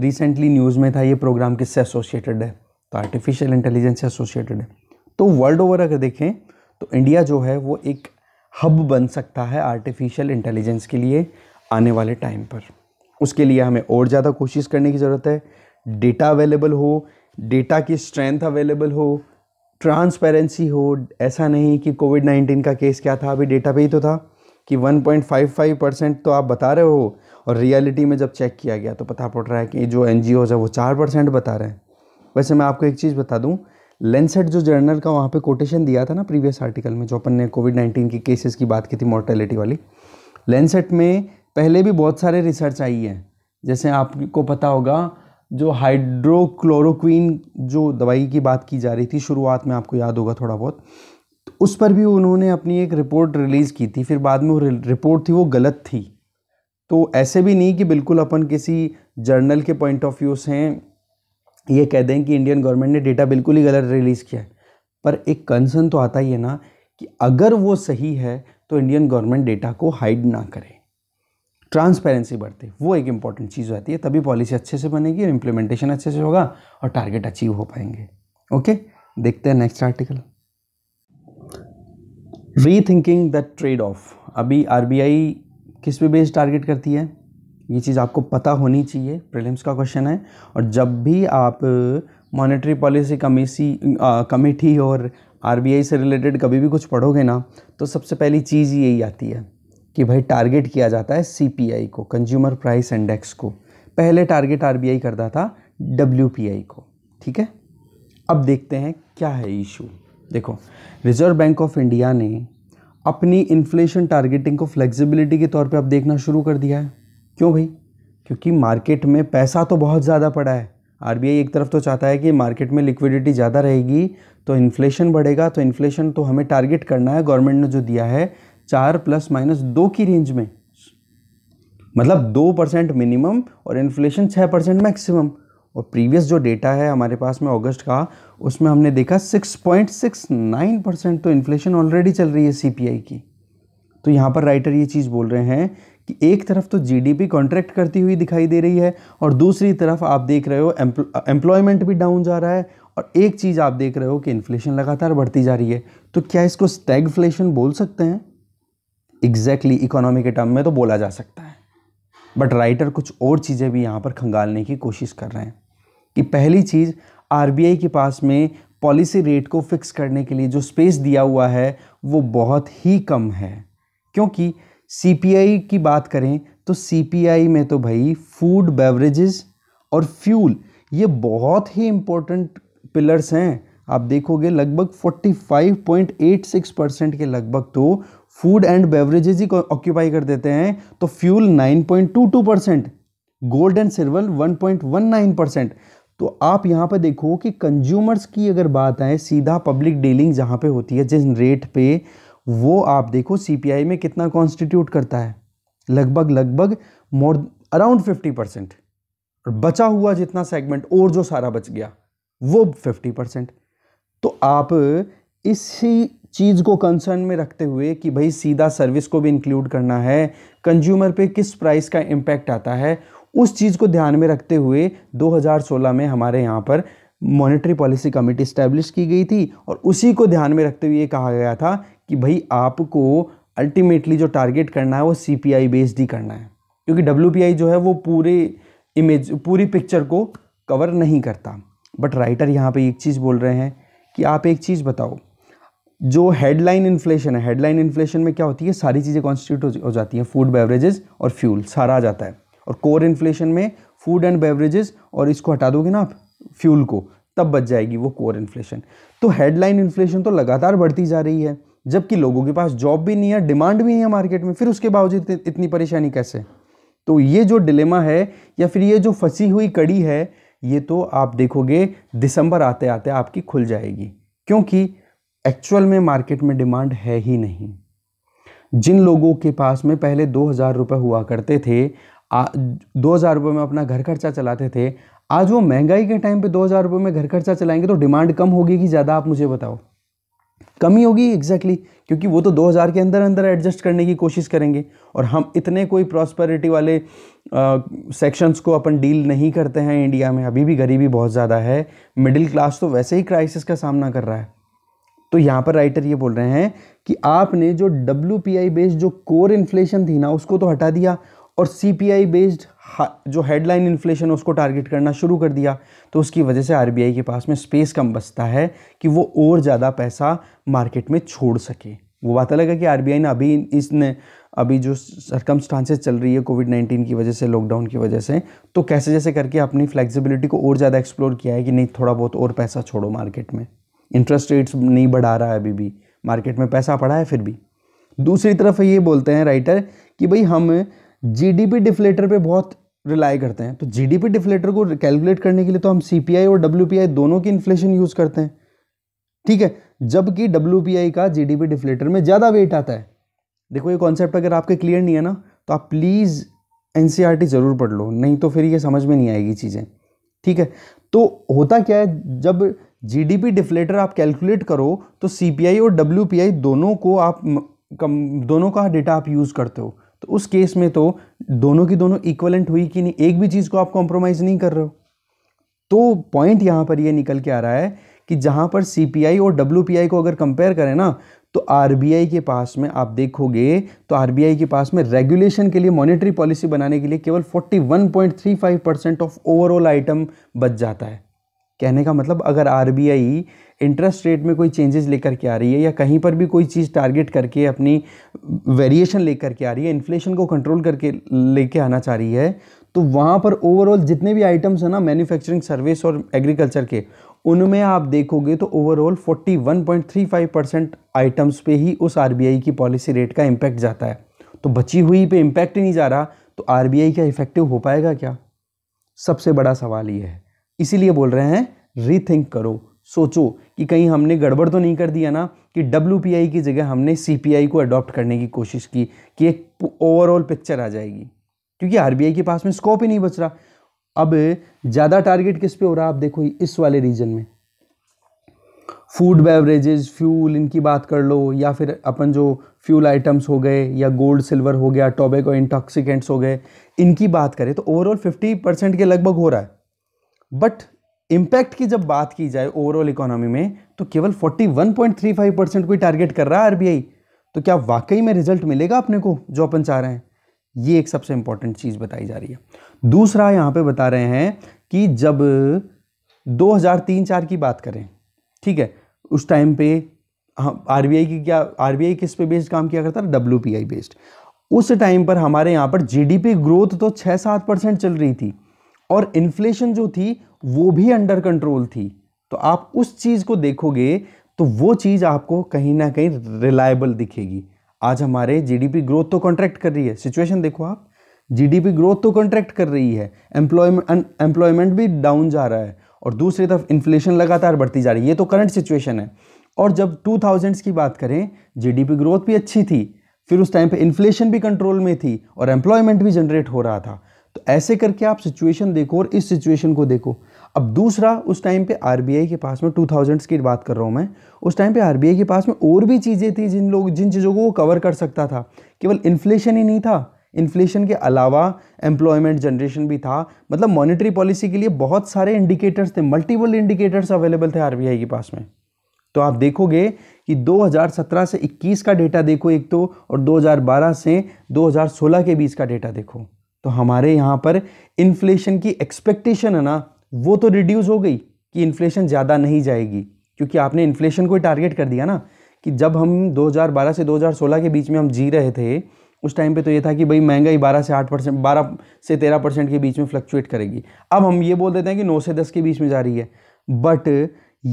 [SPEAKER 1] रिसेंटली न्यूज़ में था ये प्रोग्राम किससे एसोसिएटेड है तो आर्टिफिशियल इंटेलिजेंस से एसोसिएटेड है तो वर्ल्ड ओवर अगर देखें तो इंडिया जो है वो एक हब बन सकता है आर्टिफिशियल इंटेलिजेंस के लिए आने वाले टाइम पर उसके लिए हमें और ज़्यादा कोशिश करने की ज़रूरत है डेटा अवेलेबल हो डेटा की स्ट्रेंथ अवेलेबल हो ट्रांसपेरेंसी हो ऐसा नहीं कि कोविड नाइन्टीन का केस क्या था अभी डेटा पे ही तो था कि 1.55 परसेंट तो आप बता रहे हो और रियलिटी में जब चेक किया गया तो पता पड़ रहा है कि जो एन है वो चार परसेंट बता रहे हैं वैसे मैं आपको एक चीज़ बता दूँ लेंसेट जो जर्नल का वहाँ पे कोटेशन दिया था ना प्रीवियस आर्टिकल में जो अपन ने कोविड नाइन्टीन के केसेस की बात की थी मोर्टेलिटी वाली लेंसेट में पहले भी बहुत सारे रिसर्च आई हैं जैसे आपको पता होगा जो हाइड्रोक्लोरोक्वीन जो दवाई की बात की जा रही थी शुरुआत में आपको याद होगा थोड़ा बहुत तो उस पर भी उन्होंने अपनी एक रिपोर्ट रिलीज़ की थी फिर बाद में वो रिपोर्ट थी वो गलत थी तो ऐसे भी नहीं कि बिल्कुल अपन किसी जर्नल के पॉइंट ऑफ व्यू से ये कह दें कि इंडियन गवर्नमेंट ने डेटा बिल्कुल ही गलत रिलीज़ किया है पर एक कंसर्न तो आता ही है ना कि अगर वो सही है तो इंडियन गवर्नमेंट डेटा को हाइड ना करे ट्रांसपेरेंसी बढ़ते वो एक इंपॉर्टेंट चीज़ होती है तभी पॉलिसी अच्छे से बनेगी और इम्प्लीमेंटेशन अच्छे से होगा और टारगेट अचीव हो पाएंगे ओके देखते हैं next article rethinking the trade off अभी आई किस पे बेस टारगेट करती है ये चीज़ आपको पता होनी चाहिए प्रीलिम्स का क्वेश्चन है और जब भी आप मॉनेटरी पॉलिसी कमीसी कमेटी और आरबीआई से रिलेटेड कभी भी कुछ पढ़ोगे ना तो सबसे पहली चीज़ यही आती है कि भाई टारगेट किया जाता है सीपीआई को कंज्यूमर प्राइस इंडेक्स को पहले टारगेट आरबीआई करता था डब्ल्यू को ठीक है अब देखते हैं क्या है इशू देखो रिजर्व बैंक ऑफ इंडिया ने अपनी इन्फ्लेशन टारगेटिंग को फ्लेक्सिबिलिटी के तौर पे अब देखना शुरू कर दिया है क्यों भाई क्योंकि मार्केट में पैसा तो बहुत ज़्यादा पड़ा है आरबीआई एक तरफ तो चाहता है कि मार्केट में लिक्विडिटी ज़्यादा रहेगी तो इन्फ्लेशन बढ़ेगा तो इन्फ्लेशन तो हमें टारगेट करना है गवर्नमेंट ने जो दिया है चार प्लस माइनस दो की रेंज में मतलब दो परसेंट मिनिमम और इन्फ्लेशन छः परसेंट मैक्सिमम और प्रीवियस जो डेटा है हमारे पास में अगस्त का उसमें हमने देखा six point six nine percent तो इन्फ्लेशन ऑलरेडी चल रही है सीपीआई की तो यहाँ पर राइटर ये चीज़ बोल रहे हैं कि एक तरफ तो जीडीपी कॉन्ट्रैक्ट करती हुई दिखाई दे रही है और दूसरी तरफ आप देख रहे हो एम्प्लॉयमेंट भी डाउन जा रहा है और एक चीज़ आप देख रहे हो कि इन्फ्लेशन लगातार बढ़ती जा रही है तो क्या इसको स्टैग बोल सकते हैं एग्जैक्टली exactly, इकोनॉमी के टर्म में तो बोला जा सकता है बट राइटर कुछ और चीज़ें भी यहाँ पर खंगालने की कोशिश कर रहे हैं कि पहली चीज़ आरबीआई के पास में पॉलिसी रेट को फिक्स करने के लिए जो स्पेस दिया हुआ है वो बहुत ही कम है क्योंकि सीपीआई की बात करें तो सीपीआई में तो भाई फूड बेवरेजेस और फ्यूल ये बहुत ही इम्पोर्टेंट पिलर्स हैं आप देखोगे लगभग 45.86 परसेंट के लगभग तो फूड एंड बेवरेजेज ही ऑक्यूपाई कर देते हैं तो fuel 9.22 percent gold and silver 1.19 percent तो आप यहाँ पर देखो कि कंज्यूमर्स की अगर बात आए सीधा पब्लिक डीलिंग जहाँ पे होती है जिस रेट पे वो आप देखो सीपीआई में कितना कॉन्स्टिट्यूट करता है लगभग लगभग मोर अराउंड फिफ्टी परसेंट और बचा हुआ जितना सेगमेंट और जो सारा बच गया वो फिफ्टी परसेंट तो आप इसी चीज़ को कंसर्न में रखते हुए कि भाई सीधा सर्विस को भी इंक्लूड करना है कंज्यूमर पे किस प्राइस का इम्पैक्ट आता है उस चीज़ को ध्यान में रखते हुए 2016 में हमारे यहाँ पर मॉनेटरी पॉलिसी कमेटी इस्टेब्लिश की गई थी और उसी को ध्यान में रखते हुए कहा गया था कि भाई आपको अल्टीमेटली जो टारगेट करना है वो सी पी आई बेस्ड ही करना है क्योंकि डब्ल्यू पी आई जो है वो पूरे इमेज पूरी पिक्चर को कवर नहीं करता बट राइटर यहाँ पे एक चीज़ बोल रहे हैं कि आप एक चीज़ बताओ जो हेडलाइन इन्फ्लेशन है हेडलाइन इन्फ्लेशन में क्या होती है सारी चीज़ें कॉन्स्टिट्यूट हो जाती हैं फूड बेवरेजेस और फ्यूल सारा आ जाता है और कोर इन्फ्लेशन में फूड एंड बेवरेजेस और इसको हटा दोगे ना आप फ्यूल को तब बच जाएगी वो कोर इन्फ्लेशन तो हेडलाइन इन्फ्लेशन तो लगातार बढ़ती जा रही है जबकि लोगों के पास जॉब भी नहीं है डिमांड भी नहीं है मार्केट में फिर उसके बावजूद इतनी परेशानी कैसे तो ये जो डिलेमा है या फिर ये जो फंसी हुई कड़ी है ये तो आप देखोगे दिसंबर आते आते आपकी खुल जाएगी क्योंकि एक्चुअल में मार्केट में डिमांड है ही नहीं जिन लोगों के पास में पहले दो हज़ार रुपये हुआ करते थे आ, दो हज़ार रुपये में अपना घर खर्चा चलाते थे आज वो महंगाई के टाइम पे दो हज़ार रुपये में घर खर्चा चलाएंगे तो डिमांड कम होगी कि ज़्यादा आप मुझे बताओ कमी होगी एग्जैक्टली exactly, क्योंकि वो तो 2000 के अंदर अंदर एडजस्ट करने की कोशिश करेंगे और हम इतने कोई प्रॉस्पेरिटी वाले सेक्शंस को अपन डील नहीं करते हैं इंडिया में अभी भी गरीबी बहुत ज़्यादा है मिडिल क्लास तो वैसे ही क्राइसिस का सामना कर रहा है तो यहाँ पर राइटर ये बोल रहे हैं कि आपने जो डब्ल्यू बेस्ड जो कोर इन्फ्लेशन थी ना उसको तो हटा दिया और सी बेस्ड जो हेडलाइन इन्फ्लेशन है उसको टारगेट करना शुरू कर दिया तो उसकी वजह से आरबीआई के पास में स्पेस कम बचता है कि वो और ज़्यादा पैसा मार्केट में छोड़ सके वो बात अलग है कि आरबीआई ने अभी इसने अभी जो सरकम चल रही है कोविड नाइन्टीन की वजह से लॉकडाउन की वजह से तो कैसे जैसे करके अपनी फ्लेक्सिबिलिटी को और ज़्यादा एक्सप्लोर किया है कि नहीं थोड़ा बहुत और पैसा छोड़ो मार्केट में इंटरेस्ट रेट्स नहीं बढ़ा रहा है अभी भी मार्केट में पैसा पड़ा है फिर भी दूसरी तरफ ये बोलते हैं राइटर कि भाई हम जीडीपी डिफ्लेटर पे बहुत रिलाई करते हैं तो जीडीपी डिफ्लेटर को कैलकुलेट करने के लिए तो हम सीपीआई और डब्ल्यू दोनों की इन्फ्लेशन यूज़ करते हैं ठीक है जबकि डब्ल्यू का जीडीपी डिफ्लेटर में ज़्यादा वेट आता है देखो ये कॉन्सेप्ट अगर आपके क्लियर नहीं है ना तो आप प्लीज़ एन ज़रूर पढ़ लो नहीं तो फिर ये समझ में नहीं आएगी चीज़ें ठीक है तो होता क्या है जब जीडीपी डिफ्लेटर आप कैलकुलेट करो तो सीपीआई और डब्ल्यू दोनों को आप कम दोनों का डेटा आप यूज़ करते हो तो उस केस में तो दोनों की दोनों इक्वलेंट हुई कि नहीं एक भी चीज़ को आप कॉम्प्रोमाइज़ नहीं कर रहे हो तो पॉइंट यहाँ पर ये निकल के आ रहा है कि जहाँ पर सी और डब्ल्यू को अगर कंपेयर करें ना तो आर के पास में आप देखोगे तो आर के पास में रेगुलेशन के लिए मॉनेटरी पॉलिसी बनाने के लिए केवल 41.35 परसेंट ऑफ ओवरऑल आइटम बच जाता है कहने का मतलब अगर आर इंटरेस्ट रेट में कोई चेंजेस लेकर के आ रही है या कहीं पर भी कोई चीज़ टारगेट करके अपनी वेरिएशन लेकर के आ रही है इन्फ्लेशन को कंट्रोल करके लेके आना चाह रही है तो वहाँ पर ओवरऑल जितने भी आइटम्स हैं ना मैन्युफैक्चरिंग सर्विस और एग्रीकल्चर के उनमें आप देखोगे तो ओवरऑल 41.35 परसेंट आइटम्स पे ही उस आरबीआई की पॉलिसी रेट का इम्पैक्ट जाता है तो बची हुई पे इम्पैक्ट नहीं जा रहा तो आरबीआई क्या इफेक्टिव हो पाएगा क्या सबसे बड़ा सवाल ये है इसीलिए बोल रहे हैं रीथिंक करो सोचो कि कहीं हमने गड़बड़ तो नहीं कर दिया ना कि डब्ल्यू की जगह हमने सी को अडॉप्ट करने की कोशिश की कि एक ओवरऑल पिक्चर आ जाएगी क्योंकि आर के पास में स्कोप ही नहीं बच रहा अब ज़्यादा टारगेट किस पे हो रहा है आप देखो इस वाले रीजन में फूड बेवरेजेस फ्यूल इनकी बात कर लो या फिर अपन जो फ्यूल आइटम्स हो गए या गोल्ड सिल्वर हो गया टॉबेको इंटॉक्सिकेंट्स हो गए इनकी बात करें तो ओवरऑल फिफ्टी परसेंट के लगभग हो रहा है बट इम्पैक्ट की जब बात की जाए ओवरऑल इकोनॉमी में तो केवल 41.35 परसेंट को टारगेट कर रहा है आरबीआई तो क्या वाकई में रिजल्ट मिलेगा अपने को जो अपन चाह रहे हैं ये एक सबसे इंपॉर्टेंट चीज़ बताई जा रही है दूसरा यहाँ पे बता रहे हैं कि जब 2003 चार की बात करें ठीक है उस टाइम पे आर की क्या आर किस पे बेस्ड काम किया करता था डब्ल्यू बेस्ड उस टाइम पर हमारे यहाँ पर जीडीपी ग्रोथ तो छः सात परसेंट चल रही थी और इन्फ्लेशन जो थी वो भी अंडर कंट्रोल थी तो आप उस चीज़ को देखोगे तो वो चीज़ आपको कहीं ना कहीं रिलायबल दिखेगी आज हमारे जीडीपी ग्रोथ तो कॉन्ट्रैक्ट कर रही है सिचुएशन देखो आप जीडीपी ग्रोथ तो कॉन्ट्रैक्ट कर रही है एम्प्लॉयमेंट एम्प्लॉयमेंट भी डाउन जा रहा है और दूसरी तरफ इन्फ्लेशन लगातार बढ़ती जा रही है ये तो करंट सिचुएशन है और जब टू थाउजेंड्स की बात करें जीडीपी ग्रोथ भी अच्छी थी फिर उस टाइम पर इन्फ्लेशन भी कंट्रोल में थी और एम्प्लॉयमेंट भी जनरेट हो रहा था तो ऐसे करके आप सिचुएशन देखो और इस सिचुएशन को देखो अब दूसरा उस टाइम पे आरबीआई के पास में टू थाउजेंड्स की बात कर रहा हूँ मैं उस टाइम पे आरबीआई के पास में और भी चीज़ें थी जिन लोग जिन चीज़ों को वो कवर कर सकता था केवल इन्फ्लेशन ही नहीं था इन्फ्लेशन के अलावा एम्प्लॉयमेंट जनरेशन भी था मतलब मॉनिटरी पॉलिसी के लिए बहुत सारे इंडिकेटर्स थे मल्टीपल इंडिकेटर्स अवेलेबल थे आर के पास में तो आप देखोगे कि 2017 से 21 का डेटा देखो एक तो और 2012 से 2016 के बीच का डेटा देखो तो हमारे यहाँ पर इन्फ्लेशन की एक्सपेक्टेशन है ना वो तो रिड्यूस हो गई कि इन्फ्लेशन ज़्यादा नहीं जाएगी क्योंकि आपने इन्फ्लेशन को टारगेट कर दिया ना कि जब हम 2012 से 2016 के बीच में हम जी रहे थे उस टाइम पे तो ये था कि भाई महंगाई 12 से 8 परसेंट बारह से 13 परसेंट के बीच में फ्लक्चुएट करेगी अब हम ये बोल देते हैं कि 9 से 10 के बीच में जा रही है बट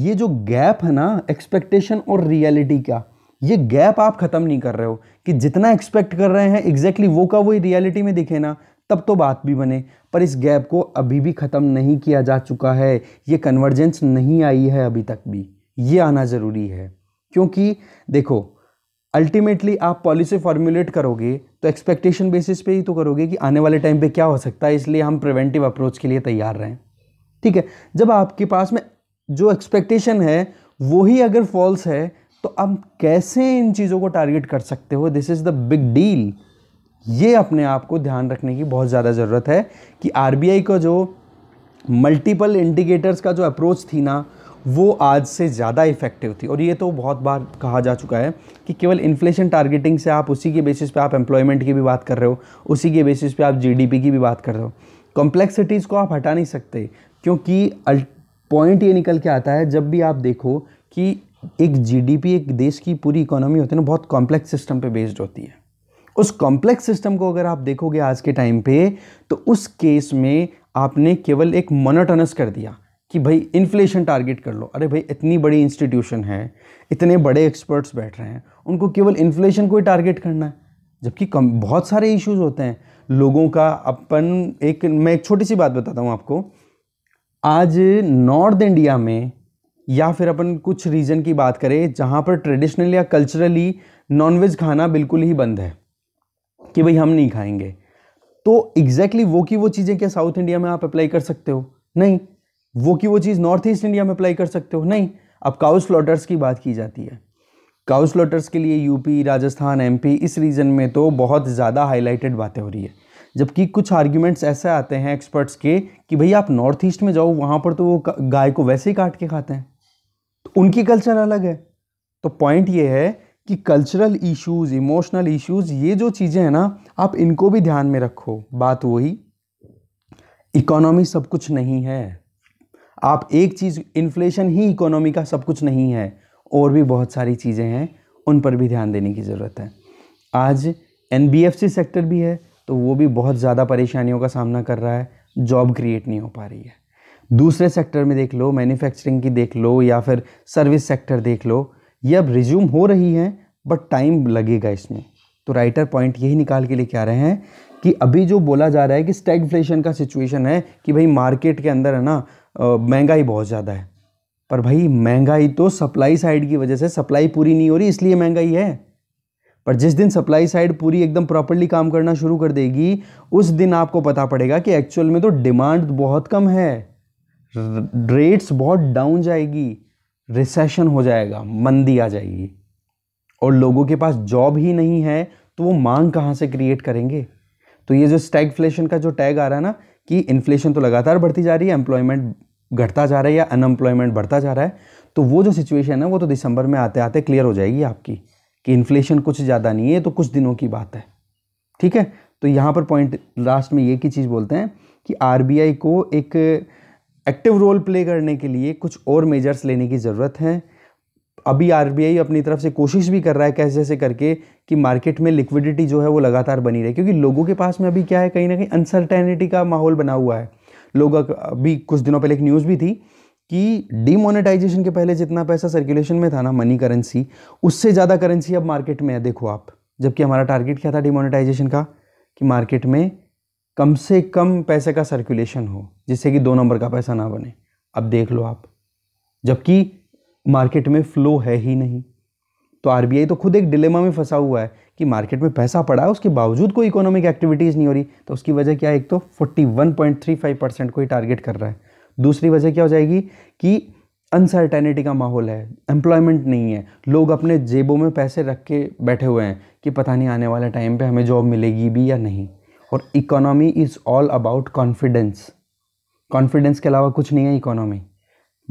[SPEAKER 1] ये जो गैप है ना एक्सपेक्टेशन और रियलिटी का ये गैप आप ख़त्म नहीं कर रहे हो कि जितना एक्सपेक्ट कर रहे हैं एग्जैक्टली exactly वो का वही रियलिटी में दिखे ना तब तो बात भी बने पर इस गैप को अभी भी ख़त्म नहीं किया जा चुका है ये कन्वर्जेंस नहीं आई है अभी तक भी ये आना ज़रूरी है क्योंकि देखो अल्टीमेटली आप पॉलिसी फॉर्मुलेट करोगे तो एक्सपेक्टेशन बेसिस पे ही तो करोगे कि आने वाले टाइम पे क्या हो सकता है इसलिए हम प्रिवेंटिव अप्रोच के लिए तैयार रहें ठीक है जब आपके पास में जो एक्सपेक्टेशन है वो ही अगर फॉल्स है तो आप कैसे इन चीज़ों को टारगेट कर सकते हो this is the big deal ये अपने आप को ध्यान रखने की बहुत ज़्यादा ज़रूरत है कि आर का जो मल्टीपल इंडिकेटर्स का जो अप्रोच थी ना वो आज से ज़्यादा इफेक्टिव थी और ये तो बहुत बार कहा जा चुका है कि केवल इन्फ्लेशन टारगेटिंग से आप उसी के बेसिस पे आप एम्प्लॉयमेंट की भी बात कर रहे हो उसी के बेसिस पे आप जीडीपी की भी बात कर रहे हो कॉम्प्लेक्सिटीज़ को आप हटा नहीं सकते क्योंकि पॉइंट ये निकल के आता है जब भी आप देखो कि एक जी एक देश की पूरी इकोनॉमी होती है ना बहुत कॉम्प्लेक्स सिस्टम पर बेस्ड होती है उस कॉम्प्लेक्स सिस्टम को अगर आप देखोगे आज के टाइम पे तो उस केस में आपने केवल एक मोनोटोनस कर दिया कि भाई इन्फ्लेशन टारगेट कर लो अरे भाई इतनी बड़ी इंस्टीट्यूशन है इतने बड़े एक्सपर्ट्स बैठ रहे हैं उनको केवल इन्फ्लेशन को ही टारगेट करना है जबकि कम बहुत सारे इश्यूज होते हैं लोगों का अपन एक मैं एक छोटी सी बात बताता हूँ आपको आज नॉर्थ इंडिया में या फिर अपन कुछ रीजन की बात करें जहाँ पर ट्रेडिशनल या कल्चरली नॉनवेज खाना बिल्कुल ही बंद है कि भाई हम नहीं खाएंगे तो एग्जैक्टली exactly वो की वो चीज़ें क्या साउथ इंडिया में आप अप्लाई कर सकते हो नहीं वो की वो चीज़ नॉर्थ ईस्ट इंडिया में अप्लाई कर सकते हो नहीं अब काउस लॉटर्स की बात की जाती है काउस लॉटर्स के लिए यूपी राजस्थान एमपी इस रीजन में तो बहुत ज़्यादा हाईलाइटेड बातें हो रही है जबकि कुछ आर्ग्यूमेंट्स ऐसे आते हैं एक्सपर्ट्स के कि भाई आप नॉर्थ ईस्ट में जाओ वहाँ पर तो वो गाय को वैसे ही काट के खाते हैं तो उनकी कल्चर अलग है तो पॉइंट ये है कि कल्चरल इश्यूज इमोशनल इश्यूज ये जो चीज़ें हैं ना आप इनको भी ध्यान में रखो बात वही इकोनॉमी सब कुछ नहीं है आप एक चीज़ इन्फ्लेशन ही इकोनॉमी का सब कुछ नहीं है और भी बहुत सारी चीज़ें हैं उन पर भी ध्यान देने की ज़रूरत है आज एन सेक्टर भी है तो वो भी बहुत ज़्यादा परेशानियों का सामना कर रहा है जॉब क्रिएट नहीं हो पा रही है दूसरे सेक्टर में देख लो मैन्युफैक्चरिंग की देख लो या फिर सर्विस सेक्टर देख लो ये अब रिज्यूम हो रही हैं बट टाइम लगेगा इसमें तो राइटर पॉइंट यही निकाल के लेके आ रहे हैं कि अभी जो बोला जा रहा है कि स्टैगफ्लेशन का सिचुएशन है कि भाई मार्केट के अंदर है ना महंगाई बहुत ज़्यादा है पर भाई महंगाई तो सप्लाई साइड की वजह से सप्लाई पूरी नहीं हो रही इसलिए महंगाई है पर जिस दिन सप्लाई साइड पूरी एकदम प्रॉपरली काम करना शुरू कर देगी उस दिन आपको पता पड़ेगा कि एक्चुअल में तो डिमांड बहुत कम है रेट्स बहुत डाउन जाएगी रिसेशन हो जाएगा मंदी आ जाएगी और लोगों के पास जॉब ही नहीं है तो वो मांग कहाँ से क्रिएट करेंगे तो ये जो स्टैग फ्लेशन का जो टैग आ रहा है ना कि इन्फ्लेशन तो लगातार बढ़ती जा रही है एम्प्लॉयमेंट घटता जा रहा है या अनएम्प्लॉयमेंट बढ़ता जा रहा है तो वो जो सिचुएशन है वो तो दिसंबर में आते आते क्लियर हो जाएगी आपकी कि इन्फ्लेशन कुछ ज़्यादा नहीं है तो कुछ दिनों की बात है ठीक है तो यहाँ पर पॉइंट लास्ट में ये की चीज़ बोलते हैं कि आर को एक एक्टिव रोल प्ले करने के लिए कुछ और मेजर्स लेने की ज़रूरत है अभी आर अपनी तरफ से कोशिश भी कर रहा है कैसे जैसे करके कि मार्केट में लिक्विडिटी जो है वो लगातार बनी रहे क्योंकि लोगों के पास में अभी क्या है कहीं ना कहीं अनसर्टेनिटी का माहौल बना हुआ है लोग अभी कुछ दिनों पहले एक न्यूज़ भी थी कि डीमोनेटाइजेशन के पहले जितना पैसा सर्कुलेशन में था ना मनी करेंसी उससे ज़्यादा करेंसी अब मार्केट में है देखो आप जबकि हमारा टारगेट क्या था डिमोनेटाइजेशन का कि मार्केट में कम से कम पैसे का सर्कुलेशन हो जिससे कि दो नंबर का पैसा ना बने अब देख लो आप जबकि मार्केट में फ्लो है ही नहीं तो आरबीआई तो खुद एक डिलेमा में फंसा हुआ है कि मार्केट में पैसा पड़ा है उसके बावजूद कोई इकोनॉमिक एक्टिविटीज़ नहीं हो रही तो उसकी वजह क्या है एक तो 41.35 परसेंट को ही टारगेट कर रहा है दूसरी वजह क्या हो जाएगी कि अनसर्टेनिटी का माहौल है एम्प्लॉयमेंट नहीं है लोग अपने जेबों में पैसे रख के बैठे हुए हैं कि पता नहीं आने वाला टाइम पर हमें जॉब मिलेगी भी या नहीं और economy is all about confidence confidence के अलावा कुछ नहीं है इकोनॉमी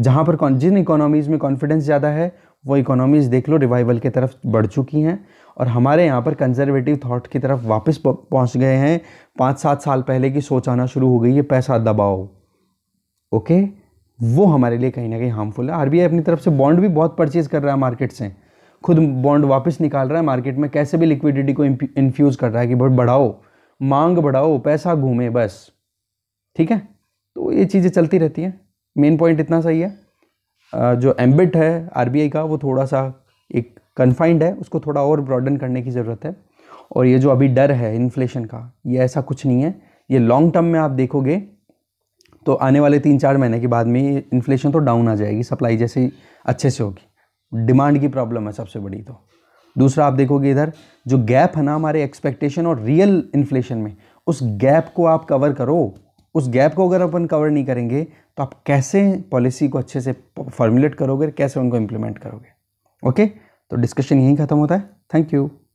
[SPEAKER 1] जहाँ पर जिन इकोनॉमीज़ में कॉन्फिडेंस ज़्यादा है वो इकोनॉमीज़ देख लो रिवाइवल की तरफ बढ़ चुकी हैं और हमारे यहाँ पर कंजर्वेटिव थॉट की तरफ वापस पहुँच गए हैं पाँच सात साल पहले की सोच आना शुरू हो गई है पैसा दबाओ ओके वो हमारे लिए कहीं ना कहीं हार्मफुल है आई अपनी तरफ से बॉन्ड भी बहुत परचेज़ कर रहा है मार्केट से खुद बॉन्ड वापस निकाल रहा है मार्केट में कैसे भी लिक्विडिटी को इन्फ्यूज़ कर रहा है कि बहुत बढ़ाओ मांग बढ़ाओ पैसा घूमे बस ठीक है तो ये चीज़ें चलती रहती हैं मेन पॉइंट इतना सही है जो एम्बिट है आरबीआई का वो थोड़ा सा एक कन्फाइंड है उसको थोड़ा और ब्रॉडन करने की ज़रूरत है और ये जो अभी डर है इन्फ्लेशन का ये ऐसा कुछ नहीं है ये लॉन्ग टर्म में आप देखोगे तो आने वाले तीन चार महीने के बाद में इन्फ्लेशन तो डाउन आ जाएगी सप्लाई जैसे अच्छे से होगी डिमांड की प्रॉब्लम है सबसे बड़ी तो दूसरा आप देखोगे इधर जो गैप है ना हमारे एक्सपेक्टेशन और रियल इन्फ्लेशन में उस गैप को आप कवर करो उस गैप को अगर अपन कवर नहीं करेंगे तो आप कैसे पॉलिसी को अच्छे से फॉर्मुलेट करोगे कैसे उनको इम्प्लीमेंट करोगे ओके तो डिस्कशन यहीं ख़त्म होता है थैंक यू